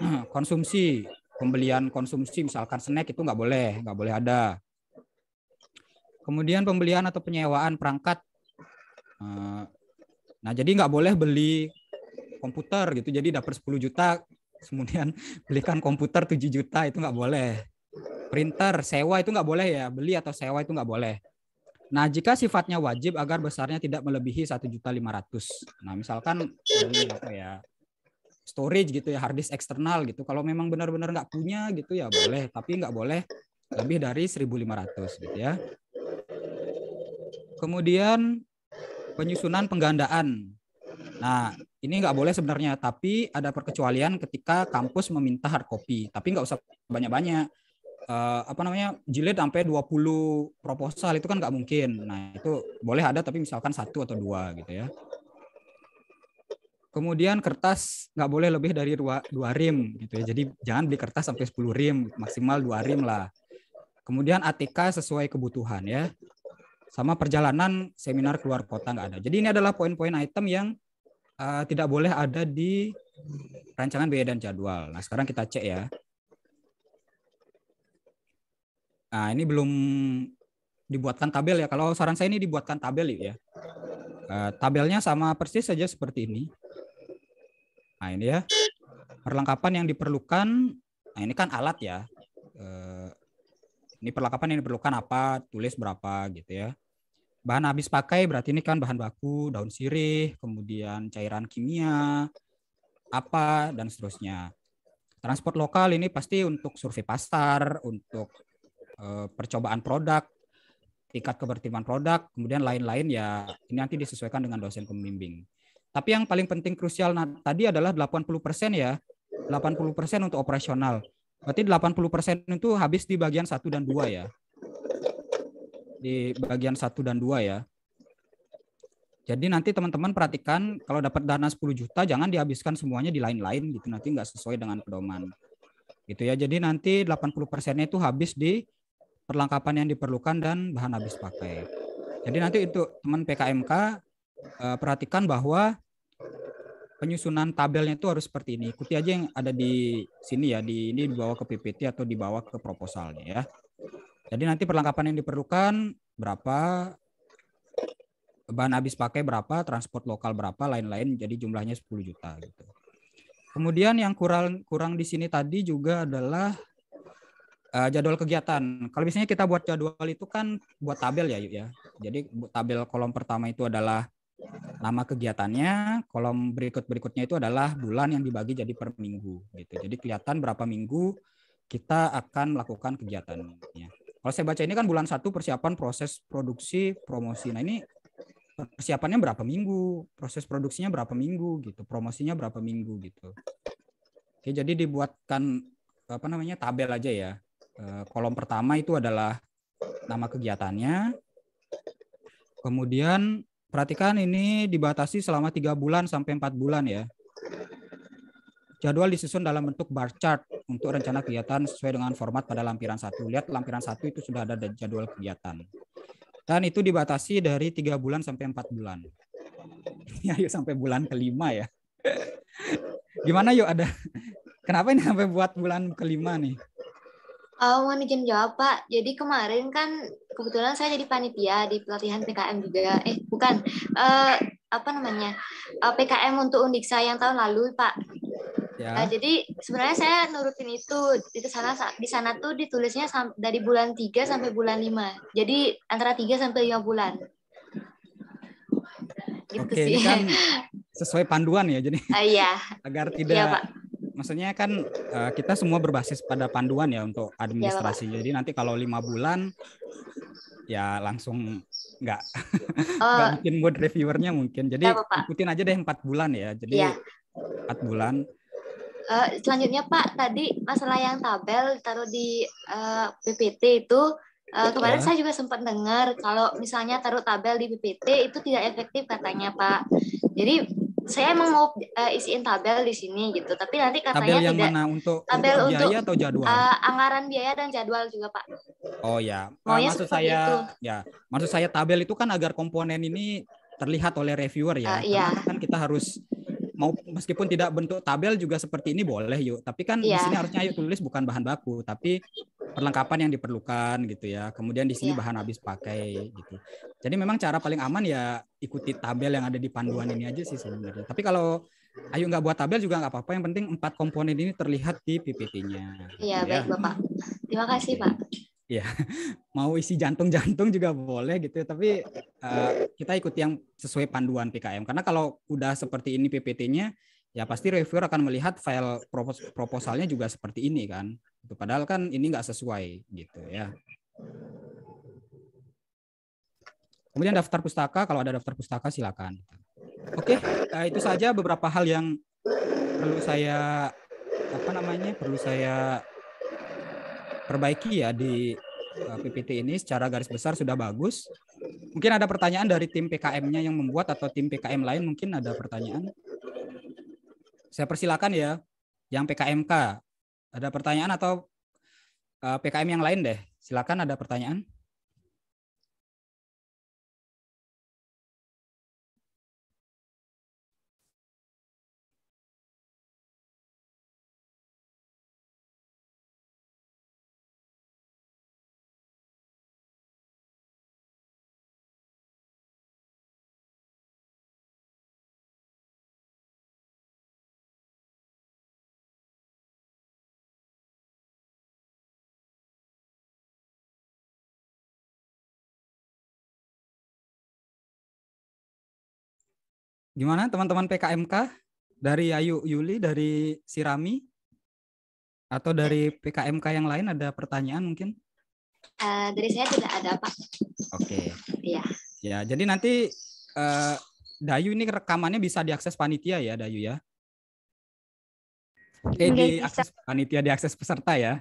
Konsumsi pembelian konsumsi misalkan snack itu nggak boleh, nggak boleh ada. Kemudian pembelian atau penyewaan perangkat. Eh, nah jadi nggak boleh beli komputer gitu. Jadi dapat 10 juta, kemudian belikan komputer 7 juta itu nggak boleh. Printer sewa itu nggak boleh ya, beli atau sewa itu nggak boleh. Nah, jika sifatnya wajib agar besarnya tidak melebihi 1.500. Nah, misalkan beli apa ya? storage gitu ya hard disk eksternal gitu kalau memang benar-benar nggak punya gitu ya boleh tapi nggak boleh lebih dari 1500 gitu ya kemudian penyusunan penggandaan nah ini nggak boleh sebenarnya tapi ada perkecualian ketika kampus meminta hard copy tapi nggak usah banyak-banyak uh, apa namanya jilid sampai 20 proposal itu kan nggak mungkin. Nah, itu boleh ada tapi misalkan satu atau dua gitu ya. Kemudian kertas nggak boleh lebih dari dua, dua rim gitu ya. Jadi jangan beli kertas sampai 10 rim, maksimal dua rim lah. Kemudian ATK sesuai kebutuhan ya. Sama perjalanan seminar keluar kota nggak ada. Jadi ini adalah poin-poin item yang uh, tidak boleh ada di rancangan biaya dan jadwal. Nah sekarang kita cek ya. Nah ini belum dibuatkan tabel ya. Kalau saran saya ini dibuatkan tabel ya. Uh, tabelnya sama persis saja seperti ini. Nah ini ya perlengkapan yang diperlukan. Nah ini kan alat ya. Eh, ini perlengkapan yang diperlukan apa, tulis berapa gitu ya. Bahan habis pakai berarti ini kan bahan baku, daun sirih, kemudian cairan kimia, apa dan seterusnya. Transport lokal ini pasti untuk survei pasar, untuk eh, percobaan produk, tingkat kebertiman produk, kemudian lain-lain ya ini nanti disesuaikan dengan dosen pembimbing. Tapi yang paling penting krusial nah, tadi adalah 80% ya. 80% untuk operasional. Berarti 80% itu habis di bagian 1 dan 2 ya. Di bagian 1 dan 2 ya. Jadi nanti teman-teman perhatikan kalau dapat dana 10 juta jangan dihabiskan semuanya di lain-lain gitu nanti nggak sesuai dengan pedoman. Gitu ya. Jadi nanti 80%-nya itu habis di perlengkapan yang diperlukan dan bahan habis pakai. Jadi nanti itu teman PKMK eh, perhatikan bahwa penyusunan tabelnya itu harus seperti ini. Ikuti aja yang ada di sini ya, di ini dibawa ke PPT atau dibawa ke proposalnya ya. Jadi nanti perlengkapan yang diperlukan berapa, bahan habis pakai berapa, transport lokal berapa, lain-lain. Jadi jumlahnya 10 juta gitu. Kemudian yang kurang kurang di sini tadi juga adalah uh, jadwal kegiatan. Kalau misalnya kita buat jadwal itu kan buat tabel ya, ya. Jadi tabel kolom pertama itu adalah nama kegiatannya, kolom berikut-berikutnya itu adalah bulan yang dibagi jadi per minggu. Gitu. Jadi kelihatan berapa minggu kita akan melakukan kegiatannya. Kalau saya baca ini kan bulan satu persiapan proses produksi promosi. Nah ini persiapannya berapa minggu, proses produksinya berapa minggu gitu, promosinya berapa minggu gitu. Oke, jadi dibuatkan apa namanya tabel aja ya. Eh, kolom pertama itu adalah nama kegiatannya, kemudian Perhatikan ini dibatasi selama tiga bulan sampai empat bulan ya. Jadwal disusun dalam bentuk bar chart untuk rencana kegiatan sesuai dengan format pada lampiran satu. Lihat lampiran satu itu sudah ada jadwal kegiatan. Dan itu dibatasi dari tiga bulan sampai empat bulan. Ya, yuk sampai bulan kelima ya. Gimana yuk ada? Kenapa ini sampai buat bulan kelima nih? Oh, mau izin jawab Pak. Jadi kemarin kan kebetulan saya jadi panitia di pelatihan PKM juga. Eh, bukan uh, apa namanya uh, eh, PKM untuk Undiksa yang tahun lalu Pak. Ya. uh, jadi sebenarnya saya nurutin itu di sana di sana tuh ditulisnya dari bulan 3 sampai bulan 5. Jadi antara 3 sampai 5 bulan. Gitu Oke, sih. kan sesuai panduan ya jadi. Uh, iya. agar iya, tidak iya, Pak. Maksudnya kan eh, kita semua berbasis pada panduan ya untuk iya, administrasi. Ya, jadi nanti kalau lima bulan ya langsung nggak oh. nggak mungkin buat reviewernya mungkin jadi apa, ikutin aja deh empat bulan ya jadi iya. empat bulan uh, selanjutnya Pak tadi masalah yang tabel taruh di uh, eh, PPT itu uh, kemarin ya. saya juga sempat dengar kalau misalnya taruh tabel di PPT itu tidak efektif katanya Pak jadi saya emang mau uh, isiin tabel di sini gitu, tapi nanti katanya tabel yang tidak mana untuk tabel untuk, biaya untuk, atau jadwal? Uh, anggaran biaya dan jadwal juga pak. Oh ya, oh, uh, maksud saya itu. ya maksud saya tabel itu kan agar komponen ini terlihat oleh reviewer ya, uh, iya. kan kita harus mau meskipun tidak bentuk tabel juga seperti ini boleh yuk, tapi kan yeah. di iya. sini harusnya yuk tulis bukan bahan baku, tapi perlengkapan yang diperlukan gitu ya. Kemudian di sini iya. bahan habis pakai gitu. Jadi memang cara paling aman ya ikuti tabel yang ada di panduan ini aja sih sebenarnya. Tapi kalau ayu nggak buat tabel juga nggak apa-apa. Yang penting empat komponen ini terlihat di PPT-nya. Iya, gitu ya. baik Bapak. Terima kasih Pak. Iya, mau isi jantung-jantung juga boleh gitu. Ya. Tapi uh, kita ikuti yang sesuai panduan PKM. Karena kalau udah seperti ini PPT-nya, ya pasti reviewer akan melihat file proposalnya juga seperti ini kan. Gitu. Padahal kan ini nggak sesuai gitu ya. Kemudian daftar pustaka, kalau ada daftar pustaka silakan. Oke, eh, itu saja beberapa hal yang perlu saya apa namanya perlu saya perbaiki ya di eh, PPT ini secara garis besar sudah bagus. Mungkin ada pertanyaan dari tim PKM-nya yang membuat atau tim PKM lain mungkin ada pertanyaan saya persilakan ya yang PKMK. Ada pertanyaan atau eh, PKM yang lain deh. Silakan ada pertanyaan. Gimana teman-teman PKMK dari Ayu Yuli dari Sirami atau dari PKMK yang lain ada pertanyaan mungkin? Uh, dari saya tidak ada pak. Oke. Okay. Iya. Ya jadi nanti uh, Dayu ini rekamannya bisa diakses panitia ya Dayu ya? Oke, iya, eh, okay, diakses panitia diakses peserta ya.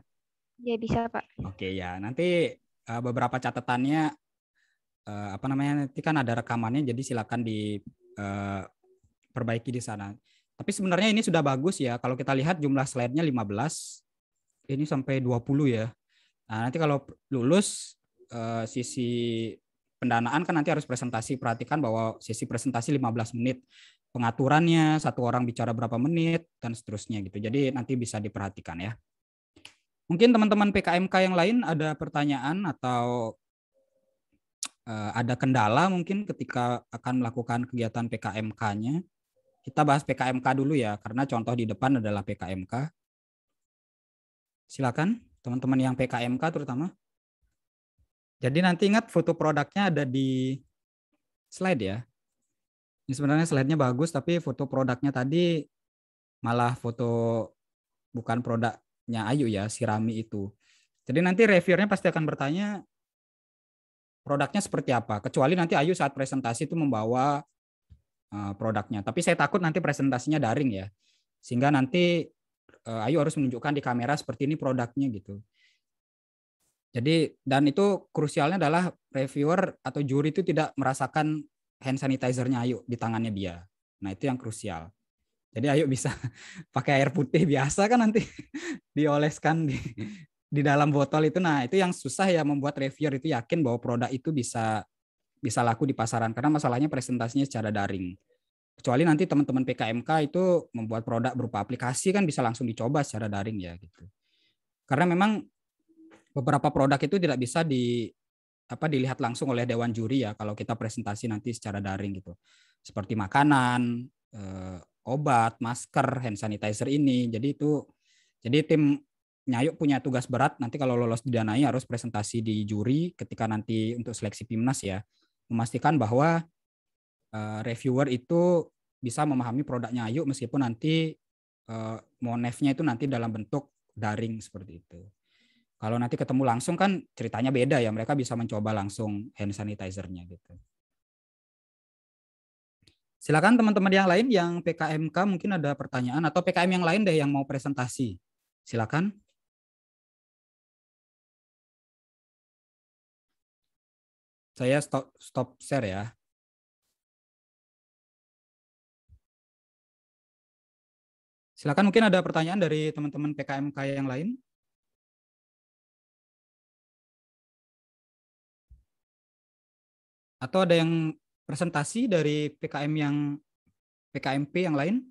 Ya bisa pak. Oke okay, ya nanti uh, beberapa catatannya apa namanya nanti kan ada rekamannya jadi silakan di Eh, perbaiki di sana. Tapi sebenarnya ini sudah bagus ya. Kalau kita lihat jumlah slide-nya 15, ini sampai 20 ya. Nah, nanti kalau lulus eh, sisi pendanaan kan nanti harus presentasi. Perhatikan bahwa sisi presentasi 15 menit. Pengaturannya, satu orang bicara berapa menit, dan seterusnya gitu. Jadi nanti bisa diperhatikan ya. Mungkin teman-teman PKMK yang lain ada pertanyaan atau uh, ada kendala mungkin ketika akan melakukan kegiatan PKMK-nya. Kita bahas PKMK dulu ya, karena contoh di depan adalah PKMK. Silakan teman-teman yang PKMK terutama. Jadi nanti ingat foto produknya ada di slide ya. Ini sebenarnya slide-nya bagus, tapi foto produknya tadi malah foto bukan produknya Ayu ya, Sirami itu. Jadi nanti reviewernya pasti akan bertanya, produknya seperti apa. Kecuali nanti Ayu saat presentasi itu membawa eh, produknya. Tapi saya takut nanti presentasinya daring ya. Sehingga nanti eh, Ayu harus menunjukkan di kamera seperti ini produknya gitu. Jadi dan itu krusialnya adalah reviewer atau juri itu tidak merasakan hand sanitizer-nya Ayu di tangannya dia. Nah, itu yang krusial. Jadi Ayu bisa pakai air putih biasa kan nanti dioleskan di di dalam botol itu nah itu yang susah ya membuat reviewer itu yakin bahwa produk itu bisa bisa laku di pasaran karena masalahnya presentasinya secara daring kecuali nanti teman-teman PKMK itu membuat produk berupa aplikasi kan bisa langsung dicoba secara daring ya gitu karena memang beberapa produk itu tidak bisa di apa dilihat langsung oleh dewan juri ya kalau kita presentasi nanti secara daring gitu seperti makanan eh, obat masker hand sanitizer ini jadi itu jadi tim Nyayuk punya tugas berat nanti kalau lolos di Danai harus presentasi di juri ketika nanti untuk seleksi PIMNAS ya. Memastikan bahwa uh, reviewer itu bisa memahami produknya Ayu meskipun nanti uh, monefnya itu nanti dalam bentuk daring seperti itu. Kalau nanti ketemu langsung kan ceritanya beda ya, mereka bisa mencoba langsung hand sanitizer-nya gitu. Silakan teman-teman yang lain yang PKMK mungkin ada pertanyaan atau PKM yang lain deh yang mau presentasi. Silakan. Saya stop stop share ya. Silakan mungkin ada pertanyaan dari teman-teman PKMK yang lain. Atau ada yang presentasi dari PKM yang PKMP yang lain?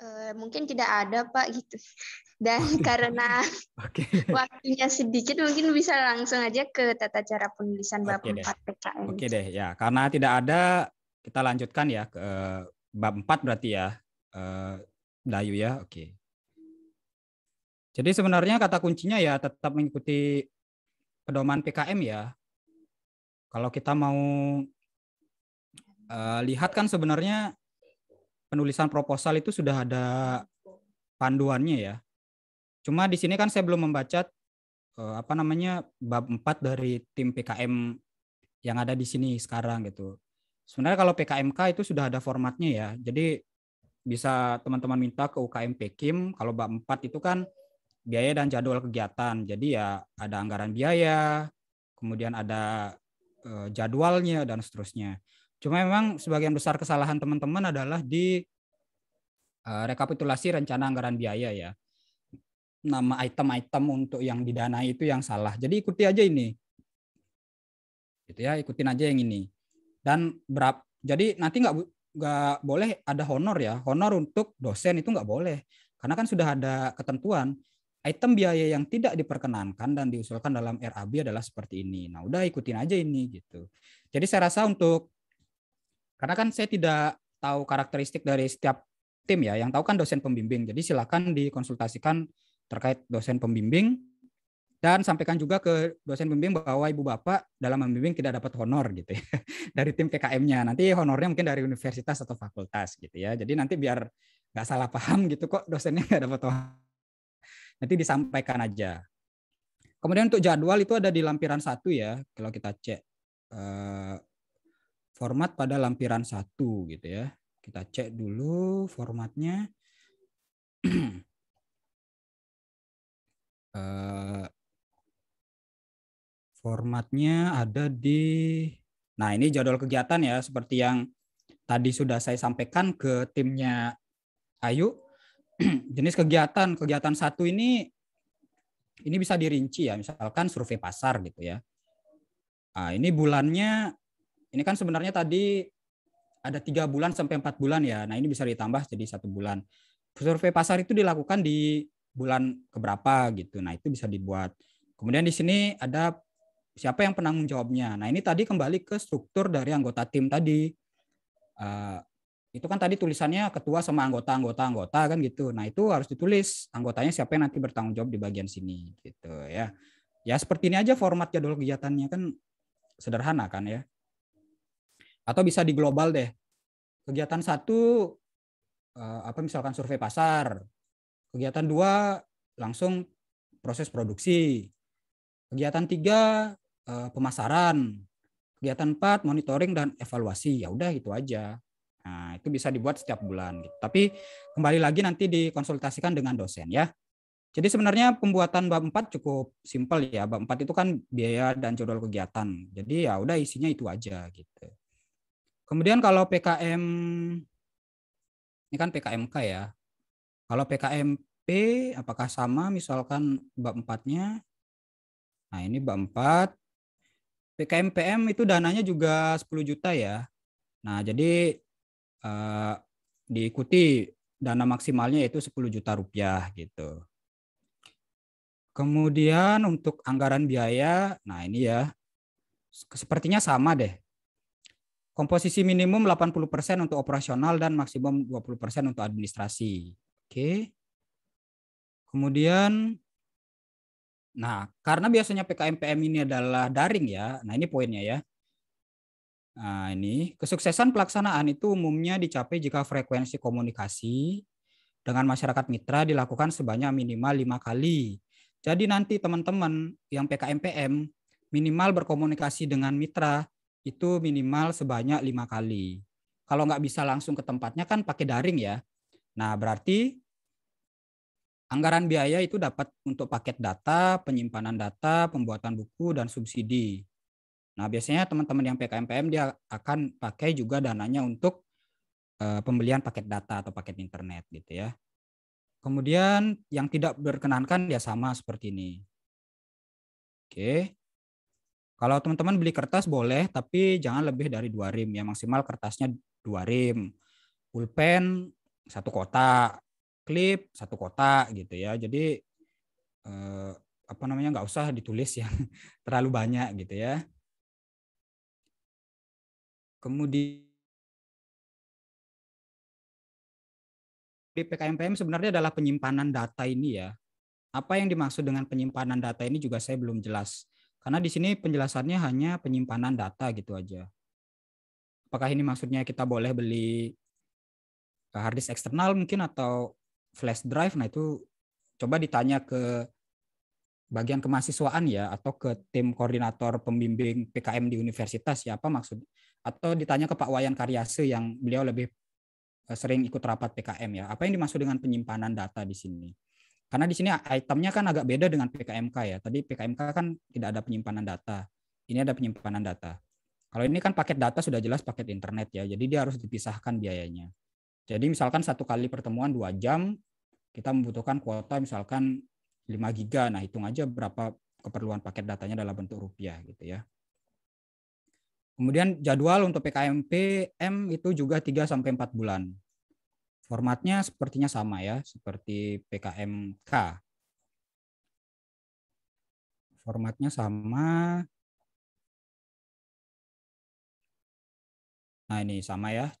Eh, mungkin tidak ada Pak gitu. Dan karena okay. waktunya sedikit mungkin bisa langsung aja ke tata cara penulisan bab okay 4 PKN. Oke okay deh ya, karena tidak ada kita lanjutkan ya ke eh, bab 4 berarti ya. E, Dayu ya. Oke. Okay. Jadi sebenarnya kata kuncinya ya tetap mengikuti pedoman PKM ya. Kalau kita mau uh, lihat kan sebenarnya penulisan proposal itu sudah ada panduannya ya. Cuma di sini kan saya belum membaca eh, apa namanya bab 4 dari tim PKM yang ada di sini sekarang gitu. Sebenarnya kalau PKMK itu sudah ada formatnya ya. Jadi bisa teman-teman minta ke UKM Pekim kalau bab 4 itu kan biaya dan jadwal kegiatan. Jadi ya ada anggaran biaya, kemudian ada eh, jadwalnya dan seterusnya. Cuma memang sebagian besar kesalahan teman-teman adalah di uh, rekapitulasi rencana anggaran biaya ya. Nama item-item untuk yang didanai itu yang salah. Jadi ikuti aja ini. Gitu ya, ikutin aja yang ini. Dan berap jadi nanti nggak nggak boleh ada honor ya. Honor untuk dosen itu nggak boleh. Karena kan sudah ada ketentuan item biaya yang tidak diperkenankan dan diusulkan dalam RAB adalah seperti ini. Nah, udah ikutin aja ini gitu. Jadi saya rasa untuk karena kan saya tidak tahu karakteristik dari setiap tim ya, yang tahu kan dosen pembimbing. Jadi silakan dikonsultasikan terkait dosen pembimbing dan sampaikan juga ke dosen pembimbing bahwa ibu bapak dalam membimbing tidak dapat honor gitu ya dari tim kkm nya Nanti honornya mungkin dari universitas atau fakultas gitu ya. Jadi nanti biar nggak salah paham gitu kok dosennya nggak dapat honor. Nanti disampaikan aja. Kemudian untuk jadwal itu ada di lampiran satu ya, kalau kita cek. Uh, format pada lampiran satu gitu ya. Kita cek dulu formatnya. Eh, formatnya ada di nah ini jadwal kegiatan ya seperti yang tadi sudah saya sampaikan ke timnya Ayu jenis kegiatan kegiatan satu ini ini bisa dirinci ya misalkan survei pasar gitu ya nah, ini bulannya ini kan sebenarnya tadi ada tiga bulan sampai empat bulan ya. Nah ini bisa ditambah jadi satu bulan. Survei pasar itu dilakukan di bulan keberapa gitu. Nah itu bisa dibuat. Kemudian di sini ada siapa yang penanggung jawabnya. Nah ini tadi kembali ke struktur dari anggota tim tadi. Uh, itu kan tadi tulisannya ketua sama anggota anggota anggota kan gitu nah itu harus ditulis anggotanya siapa yang nanti bertanggung jawab di bagian sini gitu ya ya seperti ini aja format jadwal kegiatannya kan sederhana kan ya atau bisa di global deh. Kegiatan satu eh, apa misalkan survei pasar. Kegiatan dua langsung proses produksi. Kegiatan tiga eh, pemasaran. Kegiatan empat monitoring dan evaluasi. Ya udah itu aja. Nah, itu bisa dibuat setiap bulan gitu. Tapi kembali lagi nanti dikonsultasikan dengan dosen ya. Jadi sebenarnya pembuatan bab 4 cukup simpel ya. Bab 4 itu kan biaya dan jadwal kegiatan. Jadi ya udah isinya itu aja gitu. Kemudian kalau PKM ini kan PKMK ya. Kalau PKMP apakah sama misalkan bab 4-nya? Nah, ini bab 4. PKMPM itu dananya juga 10 juta ya. Nah, jadi eh, diikuti dana maksimalnya itu 10 juta rupiah gitu. Kemudian untuk anggaran biaya, nah ini ya, sepertinya sama deh Komposisi minimum 80% untuk operasional dan maksimum 20% untuk administrasi. Oke. Kemudian nah, karena biasanya PKMPM ini adalah daring ya. Nah, ini poinnya ya. Nah, ini kesuksesan pelaksanaan itu umumnya dicapai jika frekuensi komunikasi dengan masyarakat mitra dilakukan sebanyak minimal lima kali. Jadi nanti teman-teman yang PKMPM minimal berkomunikasi dengan mitra itu minimal sebanyak lima kali. Kalau nggak bisa langsung ke tempatnya kan pakai daring ya. Nah berarti anggaran biaya itu dapat untuk paket data, penyimpanan data, pembuatan buku, dan subsidi. Nah biasanya teman-teman yang PKMPM dia akan pakai juga dananya untuk eh, pembelian paket data atau paket internet gitu ya. Kemudian yang tidak berkenankan ya sama seperti ini. Oke. Kalau teman-teman beli kertas boleh, tapi jangan lebih dari dua rim ya maksimal kertasnya dua rim, pulpen satu kotak, klip satu kotak gitu ya. Jadi eh, apa namanya nggak usah ditulis yang terlalu banyak gitu ya. Kemudian di PKMPM sebenarnya adalah penyimpanan data ini ya. Apa yang dimaksud dengan penyimpanan data ini juga saya belum jelas. Karena di sini penjelasannya hanya penyimpanan data gitu aja. Apakah ini maksudnya kita boleh beli hard disk eksternal mungkin atau flash drive? Nah itu coba ditanya ke bagian kemahasiswaan ya atau ke tim koordinator pembimbing PKM di universitas ya apa maksud atau ditanya ke Pak Wayan Karyase yang beliau lebih eh, sering ikut rapat PKM ya apa yang dimaksud dengan penyimpanan data di sini karena di sini itemnya kan agak beda dengan PKMK ya. Tadi PKMK kan tidak ada penyimpanan data. Ini ada penyimpanan data. Kalau ini kan paket data sudah jelas paket internet ya. Jadi dia harus dipisahkan biayanya. Jadi misalkan satu kali pertemuan dua jam, kita membutuhkan kuota misalkan 5 giga. Nah hitung aja berapa keperluan paket datanya dalam bentuk rupiah gitu ya. Kemudian jadwal untuk PKMPM itu juga 3 sampai 4 bulan. Formatnya sepertinya sama ya, seperti PKMK. Formatnya sama. Nah ini sama ya.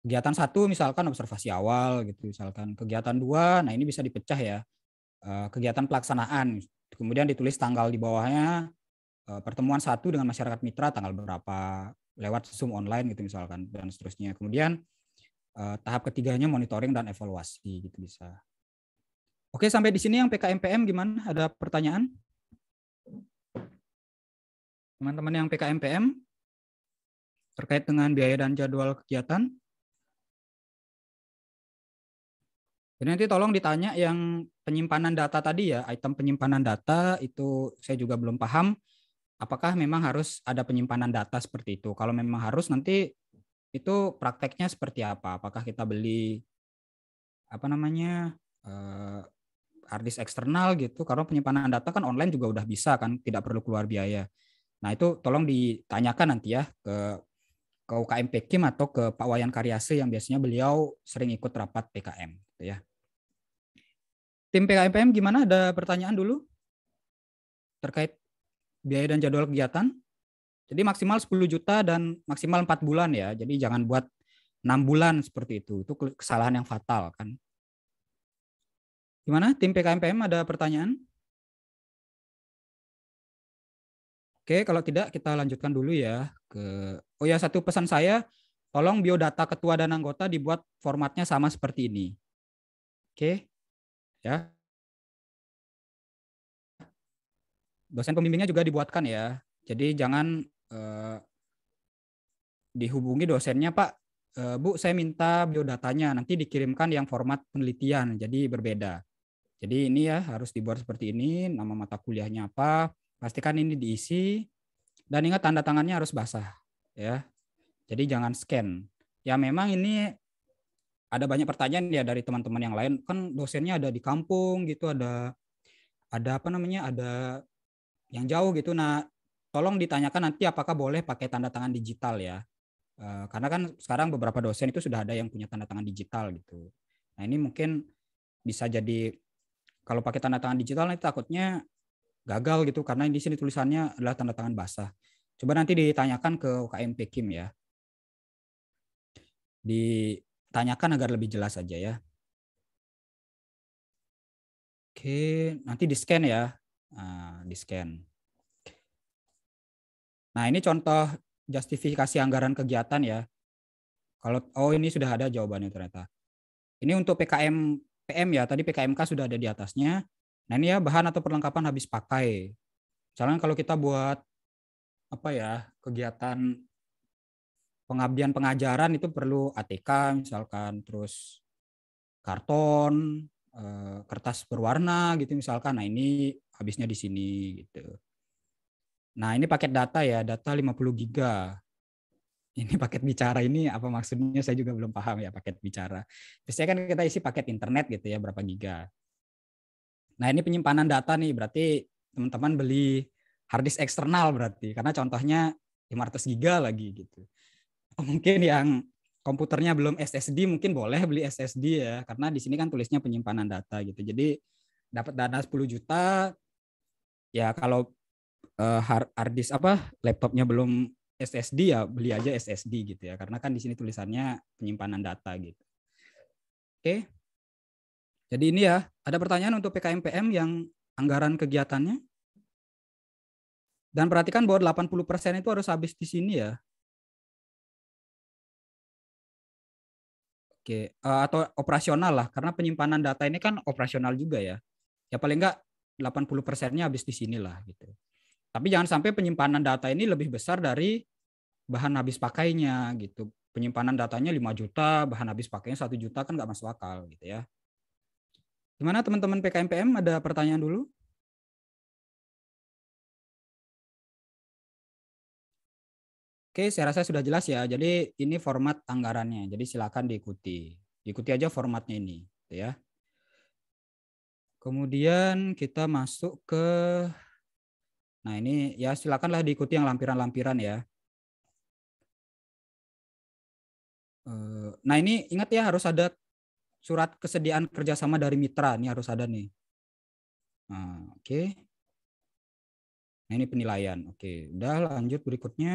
Kegiatan satu misalkan observasi awal gitu misalkan. Kegiatan dua, nah ini bisa dipecah ya. Eh, kegiatan pelaksanaan, kemudian ditulis tanggal di bawahnya, eh, pertemuan satu dengan masyarakat mitra tanggal berapa, lewat Zoom online gitu misalkan dan seterusnya. Kemudian Uh, tahap ketiganya monitoring dan evaluasi gitu bisa. Oke, sampai di sini yang PKMPM gimana? Ada pertanyaan? Teman-teman yang PKMPM terkait dengan biaya dan jadwal kegiatan? Jadi nanti tolong ditanya yang penyimpanan data tadi ya, item penyimpanan data itu saya juga belum paham. Apakah memang harus ada penyimpanan data seperti itu? Kalau memang harus nanti itu prakteknya seperti apa? Apakah kita beli apa namanya uh, eh, harddisk eksternal gitu? Karena penyimpanan data kan online juga udah bisa kan, tidak perlu keluar biaya. Nah itu tolong ditanyakan nanti ya ke ke UKM Pekim atau ke Pak Wayan Karyase yang biasanya beliau sering ikut rapat PKM gitu ya. Tim PKMPM gimana? Ada pertanyaan dulu terkait biaya dan jadwal kegiatan? Jadi maksimal 10 juta dan maksimal 4 bulan ya. Jadi jangan buat 6 bulan seperti itu. Itu kesalahan yang fatal kan. Gimana tim PKMPM ada pertanyaan? Oke, kalau tidak kita lanjutkan dulu ya ke Oh ya, satu pesan saya, tolong biodata ketua dan anggota dibuat formatnya sama seperti ini. Oke. Ya. Dosen pembimbingnya juga dibuatkan ya. Jadi jangan uh, dihubungi dosennya Pak, uh, Bu saya minta biodatanya nanti dikirimkan yang format penelitian jadi berbeda. Jadi ini ya harus dibuat seperti ini, nama mata kuliahnya apa, pastikan ini diisi dan ingat tanda tangannya harus basah ya. Jadi jangan scan. Ya memang ini ada banyak pertanyaan ya dari teman-teman yang lain kan dosennya ada di kampung gitu ada ada apa namanya ada yang jauh gitu nah tolong ditanyakan nanti apakah boleh pakai tanda tangan digital ya. Eh, karena kan sekarang beberapa dosen itu sudah ada yang punya tanda tangan digital gitu. Nah ini mungkin bisa jadi kalau pakai tanda tangan digital nanti takutnya gagal gitu karena di sini tulisannya adalah tanda tangan basah. Coba nanti ditanyakan ke UKM Kim ya. Ditanyakan agar lebih jelas aja ya. Oke, nanti di scan ya. Nah, di scan. Nah, ini contoh justifikasi anggaran kegiatan ya. Kalau oh ini sudah ada jawabannya ternyata. Ini untuk PKM PM ya, tadi PKMK sudah ada di atasnya. Nah, ini ya bahan atau perlengkapan habis pakai. Misalnya kalau kita buat apa ya, kegiatan pengabdian pengajaran itu perlu ATK misalkan, terus karton, eh, kertas berwarna gitu misalkan. Nah, ini habisnya di sini gitu. Nah, ini paket data ya, data 50 giga. Ini paket bicara ini apa maksudnya saya juga belum paham ya paket bicara. Biasanya kan kita isi paket internet gitu ya berapa giga. Nah, ini penyimpanan data nih berarti teman-teman beli hard disk eksternal berarti karena contohnya 500 giga lagi gitu. Mungkin yang komputernya belum SSD mungkin boleh beli SSD ya karena di sini kan tulisnya penyimpanan data gitu. Jadi dapat dana 10 juta ya kalau uh, hard, disk apa laptopnya belum SSD ya beli aja SSD gitu ya karena kan di sini tulisannya penyimpanan data gitu. Oke. Jadi ini ya, ada pertanyaan untuk PKMPM yang anggaran kegiatannya? Dan perhatikan bahwa 80% itu harus habis di sini ya. Oke, eh, atau operasional lah karena penyimpanan data ini kan operasional juga ya. Ya paling enggak 80 persennya habis di sini lah gitu. Tapi jangan sampai penyimpanan data ini lebih besar dari bahan habis pakainya gitu. Penyimpanan datanya 5 juta, bahan habis pakainya satu juta kan nggak masuk akal gitu ya. Gimana teman-teman PKMPM ada pertanyaan dulu? Oke, saya rasa sudah jelas ya. Jadi ini format anggarannya. Jadi silakan diikuti. Ikuti aja formatnya ini, gitu ya. Kemudian kita masuk ke Nah ini ya silakanlah diikuti yang lampiran-lampiran ya. Eh, nah ini ingat ya harus ada surat kesediaan kerjasama dari mitra ini harus ada nih. Nah, oke. Okay. Nah ini penilaian. Oke, okay. udah lanjut berikutnya.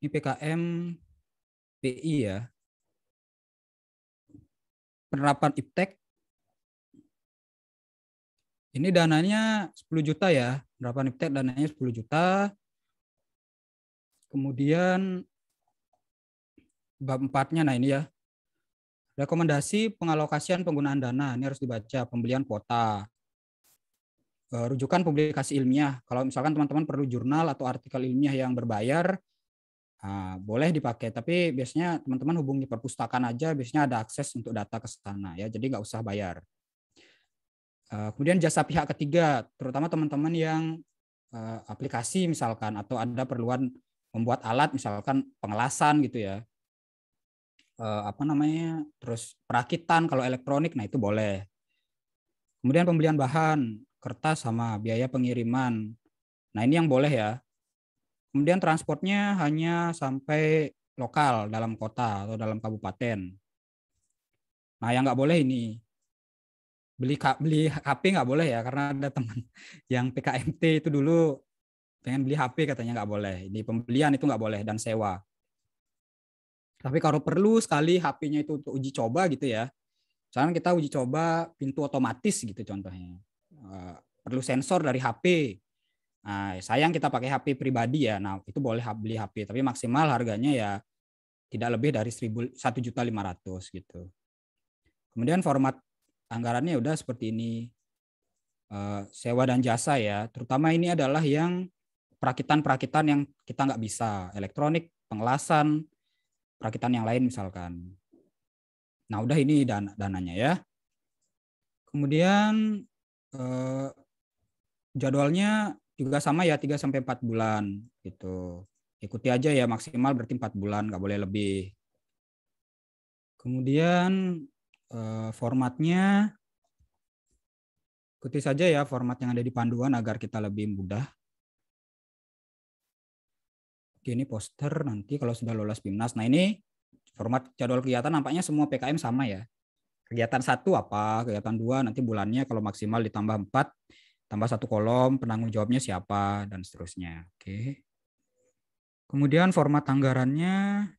Ini PKM PI ya. Penerapan IPTEK ini dananya 10 juta ya. Berapa Niptek dananya 10 juta. Kemudian bab empatnya nah ini ya. Rekomendasi pengalokasian penggunaan dana ini harus dibaca pembelian kuota. E, rujukan publikasi ilmiah. Kalau misalkan teman-teman perlu jurnal atau artikel ilmiah yang berbayar, Nah, boleh dipakai, tapi biasanya teman-teman hubungi perpustakaan aja, biasanya ada akses untuk data ke sana ya, jadi nggak usah bayar. Eh, kemudian jasa pihak ketiga, terutama teman-teman yang eh, aplikasi misalkan atau ada perluan membuat alat misalkan pengelasan gitu ya. Eh, apa namanya? Terus perakitan kalau elektronik nah itu boleh. Kemudian pembelian bahan, kertas sama biaya pengiriman. Nah, ini yang boleh ya. Kemudian transportnya hanya sampai lokal dalam kota atau dalam kabupaten. Nah, yang nggak boleh ini beli beli HP nggak boleh ya karena ada teman yang PKMT itu dulu pengen beli HP katanya nggak boleh di pembelian itu nggak boleh dan sewa tapi kalau perlu sekali HP-nya itu untuk uji coba gitu ya sekarang kita uji coba pintu otomatis gitu contohnya eh, perlu sensor dari HP nah, sayang kita pakai HP pribadi ya nah itu boleh beli HP tapi maksimal harganya ya tidak lebih dari 1.500 gitu kemudian format anggarannya udah seperti ini eh, sewa dan jasa ya terutama ini adalah yang perakitan-perakitan yang kita nggak bisa elektronik pengelasan perakitan yang lain misalkan nah udah ini dan dananya ya kemudian eh, jadwalnya juga sama ya 3 sampai 4 bulan gitu ikuti aja ya maksimal berarti 4 bulan nggak boleh lebih kemudian Eh, formatnya ikuti saja ya format yang ada di panduan agar kita lebih mudah. Oke, ini poster nanti kalau sudah lolos BIMNAS. Nah, ini format jadwal kegiatan nampaknya semua PKM sama ya. Kegiatan satu apa, kegiatan dua nanti bulannya kalau maksimal ditambah empat, tambah satu kolom, penanggung jawabnya siapa, dan seterusnya. Oke. Kemudian format anggarannya.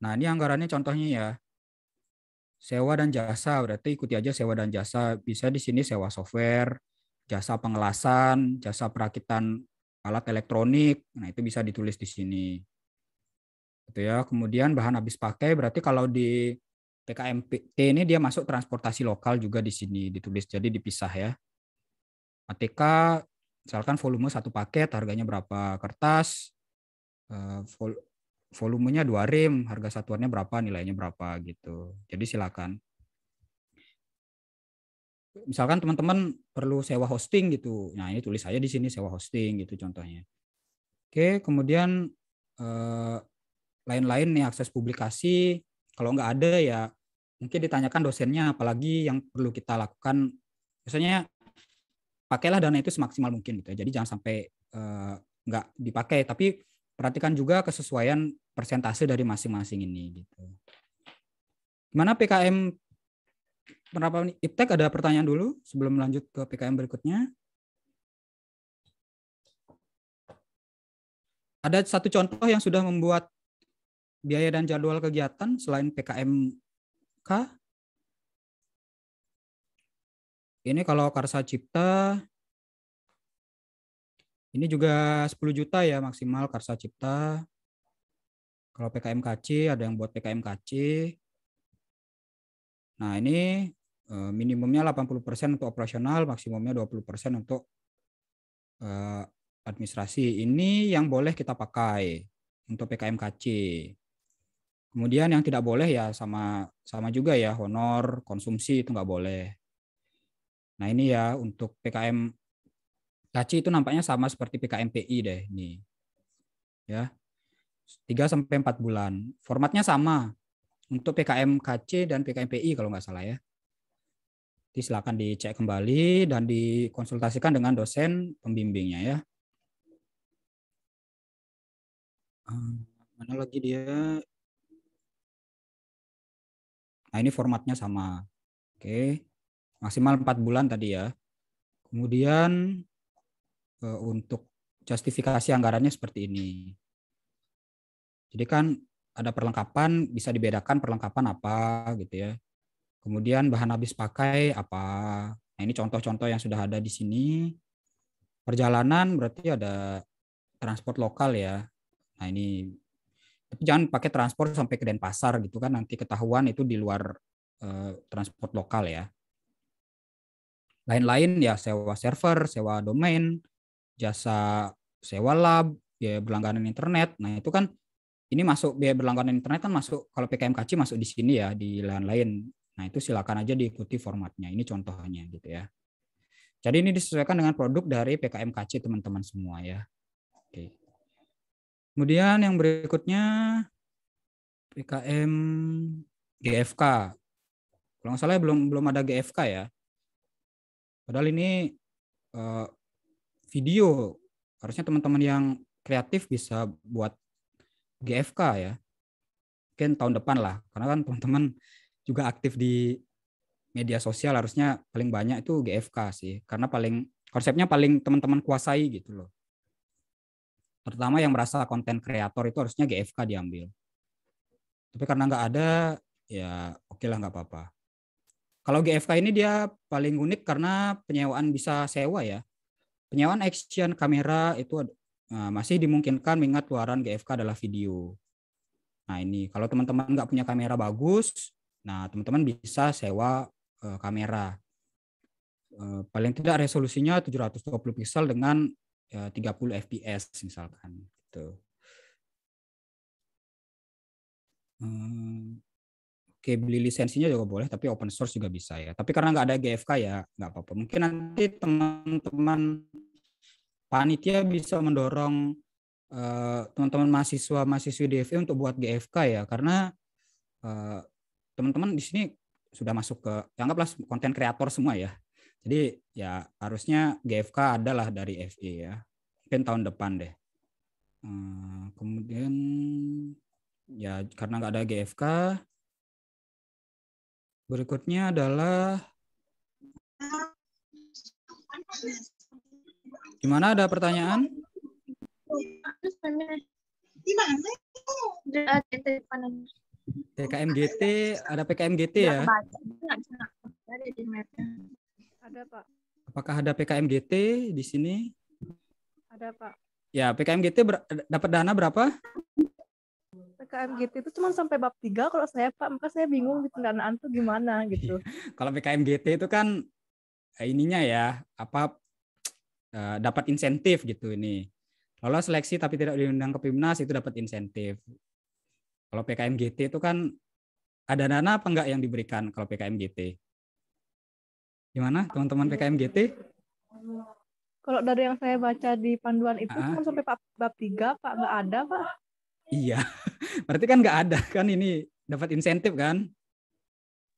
Nah, ini anggarannya contohnya ya sewa dan jasa berarti ikuti aja sewa dan jasa bisa di sini sewa software jasa pengelasan jasa perakitan alat elektronik nah itu bisa ditulis di sini gitu ya kemudian bahan habis pakai berarti kalau di PKMPT ini dia masuk transportasi lokal juga di sini ditulis jadi dipisah ya ATK misalkan volume satu paket harganya berapa kertas eh, volumenya dua rim, harga satuannya berapa, nilainya berapa gitu. Jadi silakan. Misalkan teman-teman perlu sewa hosting gitu. Nah, ini tulis aja di sini sewa hosting gitu contohnya. Oke, kemudian eh, lain-lain eh, nih akses publikasi. Kalau nggak ada ya mungkin ditanyakan dosennya apalagi yang perlu kita lakukan. Biasanya pakailah dana itu semaksimal mungkin gitu. Ya. Jadi jangan sampai eh, nggak dipakai. Tapi Perhatikan juga kesesuaian persentase dari masing-masing ini gitu. Gimana PKM penerapan IPTEK ada pertanyaan dulu sebelum lanjut ke PKM berikutnya? Ada satu contoh yang sudah membuat biaya dan jadwal kegiatan selain PKM Ini kalau Karsa Cipta ini juga 10 juta ya maksimal Karsa Cipta. Kalau PKM PKMKC ada yang buat PKM PKMKC. Nah, ini eh, minimumnya 80% untuk operasional, maksimumnya 20% untuk eh, administrasi. Ini yang boleh kita pakai untuk PKM PKMKC. Kemudian yang tidak boleh ya sama sama juga ya honor, konsumsi itu nggak boleh. Nah ini ya untuk PKM Laci itu nampaknya sama seperti PKMPI deh ini, Ya. 3 sampai 4 bulan. Formatnya sama untuk PKM KC dan PKMPI kalau nggak salah ya. Jadi silakan dicek kembali dan dikonsultasikan dengan dosen pembimbingnya ya. Ah, mana lagi dia? Nah ini formatnya sama. Oke. Maksimal 4 bulan tadi ya. Kemudian uh, untuk justifikasi anggarannya seperti ini. Jadi kan ada perlengkapan bisa dibedakan perlengkapan apa gitu ya. Kemudian bahan habis pakai apa. Nah, ini contoh-contoh yang sudah ada di sini. Perjalanan berarti ada transport lokal ya. Nah, ini tapi jangan pakai transport sampai ke Denpasar gitu kan nanti ketahuan itu di luar uh, transport lokal ya. Lain-lain ya sewa server, sewa domain, jasa sewa lab, biaya berlangganan internet. Nah, itu kan ini masuk biaya berlangganan internet kan masuk kalau PKMKC masuk di sini ya di lain-lain. Nah, itu silakan aja diikuti formatnya. Ini contohnya gitu ya. Jadi ini disesuaikan dengan produk dari PKMKC teman-teman semua ya. Oke. Kemudian yang berikutnya PKM GFK. Kalau nggak salah ya, belum belum ada GFK ya. Padahal ini eh, video harusnya teman-teman yang kreatif bisa buat GFK ya mungkin tahun depan lah karena kan teman-teman juga aktif di media sosial harusnya paling banyak itu GFK sih karena paling konsepnya paling teman-teman kuasai gitu loh terutama yang merasa konten kreator itu harusnya GFK diambil tapi karena nggak ada ya oke okay lah nggak apa-apa kalau GFK ini dia paling unik karena penyewaan bisa sewa ya Penyewaan action kamera itu eh, masih dimungkinkan mengingat keluaran GFK adalah video. Nah ini kalau teman-teman nggak punya kamera bagus, nah teman-teman bisa sewa eh, kamera. Eh, paling tidak resolusinya 720 pixel dengan uh, 30 fps misalkan. Gitu. Hmm pakai beli lisensinya juga boleh, tapi open source juga bisa ya. Tapi karena nggak ada GFK ya nggak apa-apa. Mungkin nanti teman-teman panitia bisa mendorong uh, teman-teman mahasiswa mahasiswi DFE untuk buat GFK ya, karena uh, teman-teman di sini sudah masuk ke anggaplah konten kreator semua ya. Jadi ya harusnya GFK adalah dari FE ya. Mungkin tahun depan deh. Uh, kemudian ya karena nggak ada GFK Berikutnya adalah Gimana ada pertanyaan? PKMGT, ada PKMGT ya? Ada Pak. Apakah ada PKMGT di sini? Ada Pak. Ya, PKMGT dapat dana berapa? PKM kan, GT gitu. itu cuma sampai bab 3 kalau saya Pak, maka saya bingung di pendanaan tuh gimana gitu. Iya. kalau PKM GT itu kan eh, ininya ya, apa eh, dapat insentif gitu ini. Lolos seleksi tapi tidak diundang ke PIMNAS itu dapat insentif. Kalau PKM GT itu kan ada dana apa enggak yang diberikan kalau PKM GT? Gimana teman-teman iya. PKM GT? Kalau dari yang saya baca di panduan itu ah. cuma sampai bab 3, Pak, enggak ada, Pak. Iya, berarti kan nggak ada kan ini dapat insentif kan?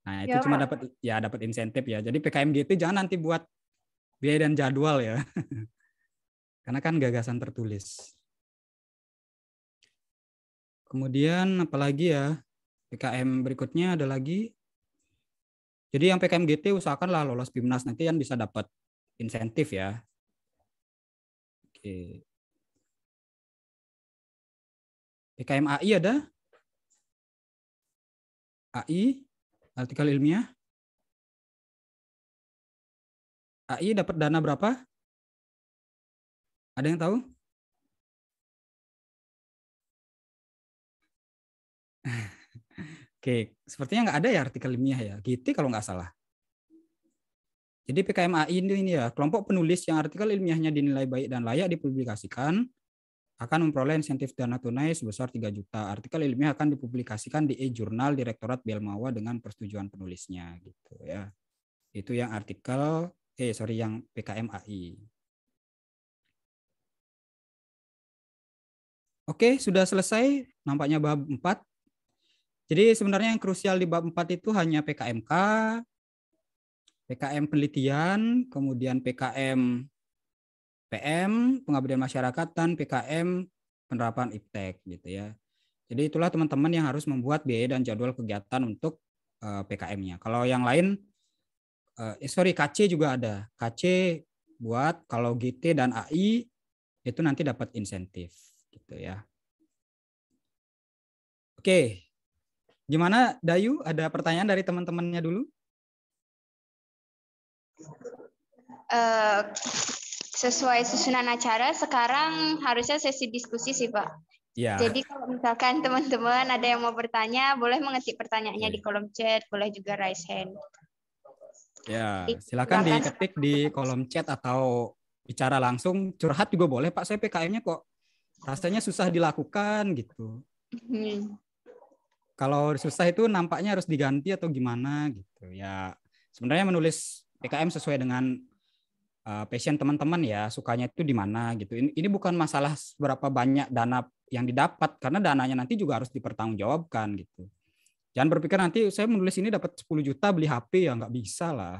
Nah itu ya, cuma dapat ya dapat insentif ya. Jadi PKMGT jangan nanti buat biaya dan jadwal ya, karena kan gagasan tertulis. Kemudian apalagi ya PKM berikutnya ada lagi. Jadi yang PKM GT usahakanlah lolos PIMNAS nanti kan bisa dapat insentif ya. Oke. PKM AI ada? AI, artikel ilmiah. AI dapat dana berapa? Ada yang tahu? Oke, sepertinya nggak ada ya artikel ilmiah ya. GT gitu kalau nggak salah. Jadi PKMAI ini, ini ya, kelompok penulis yang artikel ilmiahnya dinilai baik dan layak dipublikasikan, akan memperoleh insentif dana tunai sebesar 3 juta. Artikel ilmiah akan dipublikasikan di e-jurnal Direktorat Belmawa dengan persetujuan penulisnya gitu ya. Itu yang artikel eh sorry yang PKMAI Oke, sudah selesai nampaknya bab 4. Jadi sebenarnya yang krusial di bab 4 itu hanya PKMK, PKM penelitian, kemudian PKM PM, pengabdian masyarakat dan PKM, penerapan IPTEK gitu ya. Jadi itulah teman-teman yang harus membuat biaya dan jadwal kegiatan untuk uh, eh, PKM-nya. Kalau yang lain, uh, sorry KC juga ada. KC buat kalau GT dan AI itu nanti dapat insentif gitu ya. Oke, gimana Dayu? Ada pertanyaan dari teman-temannya dulu? Uh, sesuai susunan acara sekarang harusnya sesi diskusi sih Pak. Ya. Jadi kalau misalkan teman-teman ada yang mau bertanya, boleh mengetik pertanyaannya Oke. di kolom chat, boleh juga raise hand. Ya, silakan, diketik di kolom chat atau bicara langsung, curhat juga boleh Pak. Saya PKM-nya kok rasanya susah dilakukan gitu. Hmm. Kalau susah itu nampaknya harus diganti atau gimana gitu. Ya, sebenarnya menulis PKM sesuai dengan uh, passion teman-teman ya sukanya itu di mana gitu. Ini, ini bukan masalah berapa banyak dana yang didapat karena dananya nanti juga harus dipertanggungjawabkan gitu. Jangan berpikir nanti saya menulis ini dapat 10 juta beli HP ya nggak bisa lah.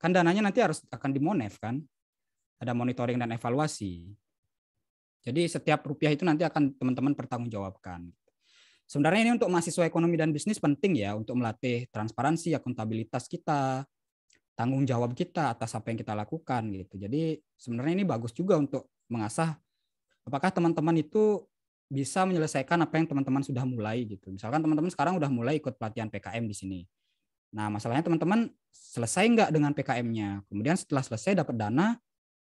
Kan dananya nanti harus akan dimonef kan. Ada monitoring dan evaluasi. Jadi setiap rupiah itu nanti akan teman-teman pertanggungjawabkan. Sebenarnya ini untuk mahasiswa ekonomi dan bisnis penting ya untuk melatih transparansi, akuntabilitas kita, tanggung jawab kita atas apa yang kita lakukan gitu. Jadi sebenarnya ini bagus juga untuk mengasah apakah teman-teman itu bisa menyelesaikan apa yang teman-teman sudah mulai gitu. Misalkan teman-teman sekarang sudah mulai ikut pelatihan PKM di sini. Nah, masalahnya teman-teman selesai nggak dengan PKM-nya? Kemudian setelah selesai dapat dana,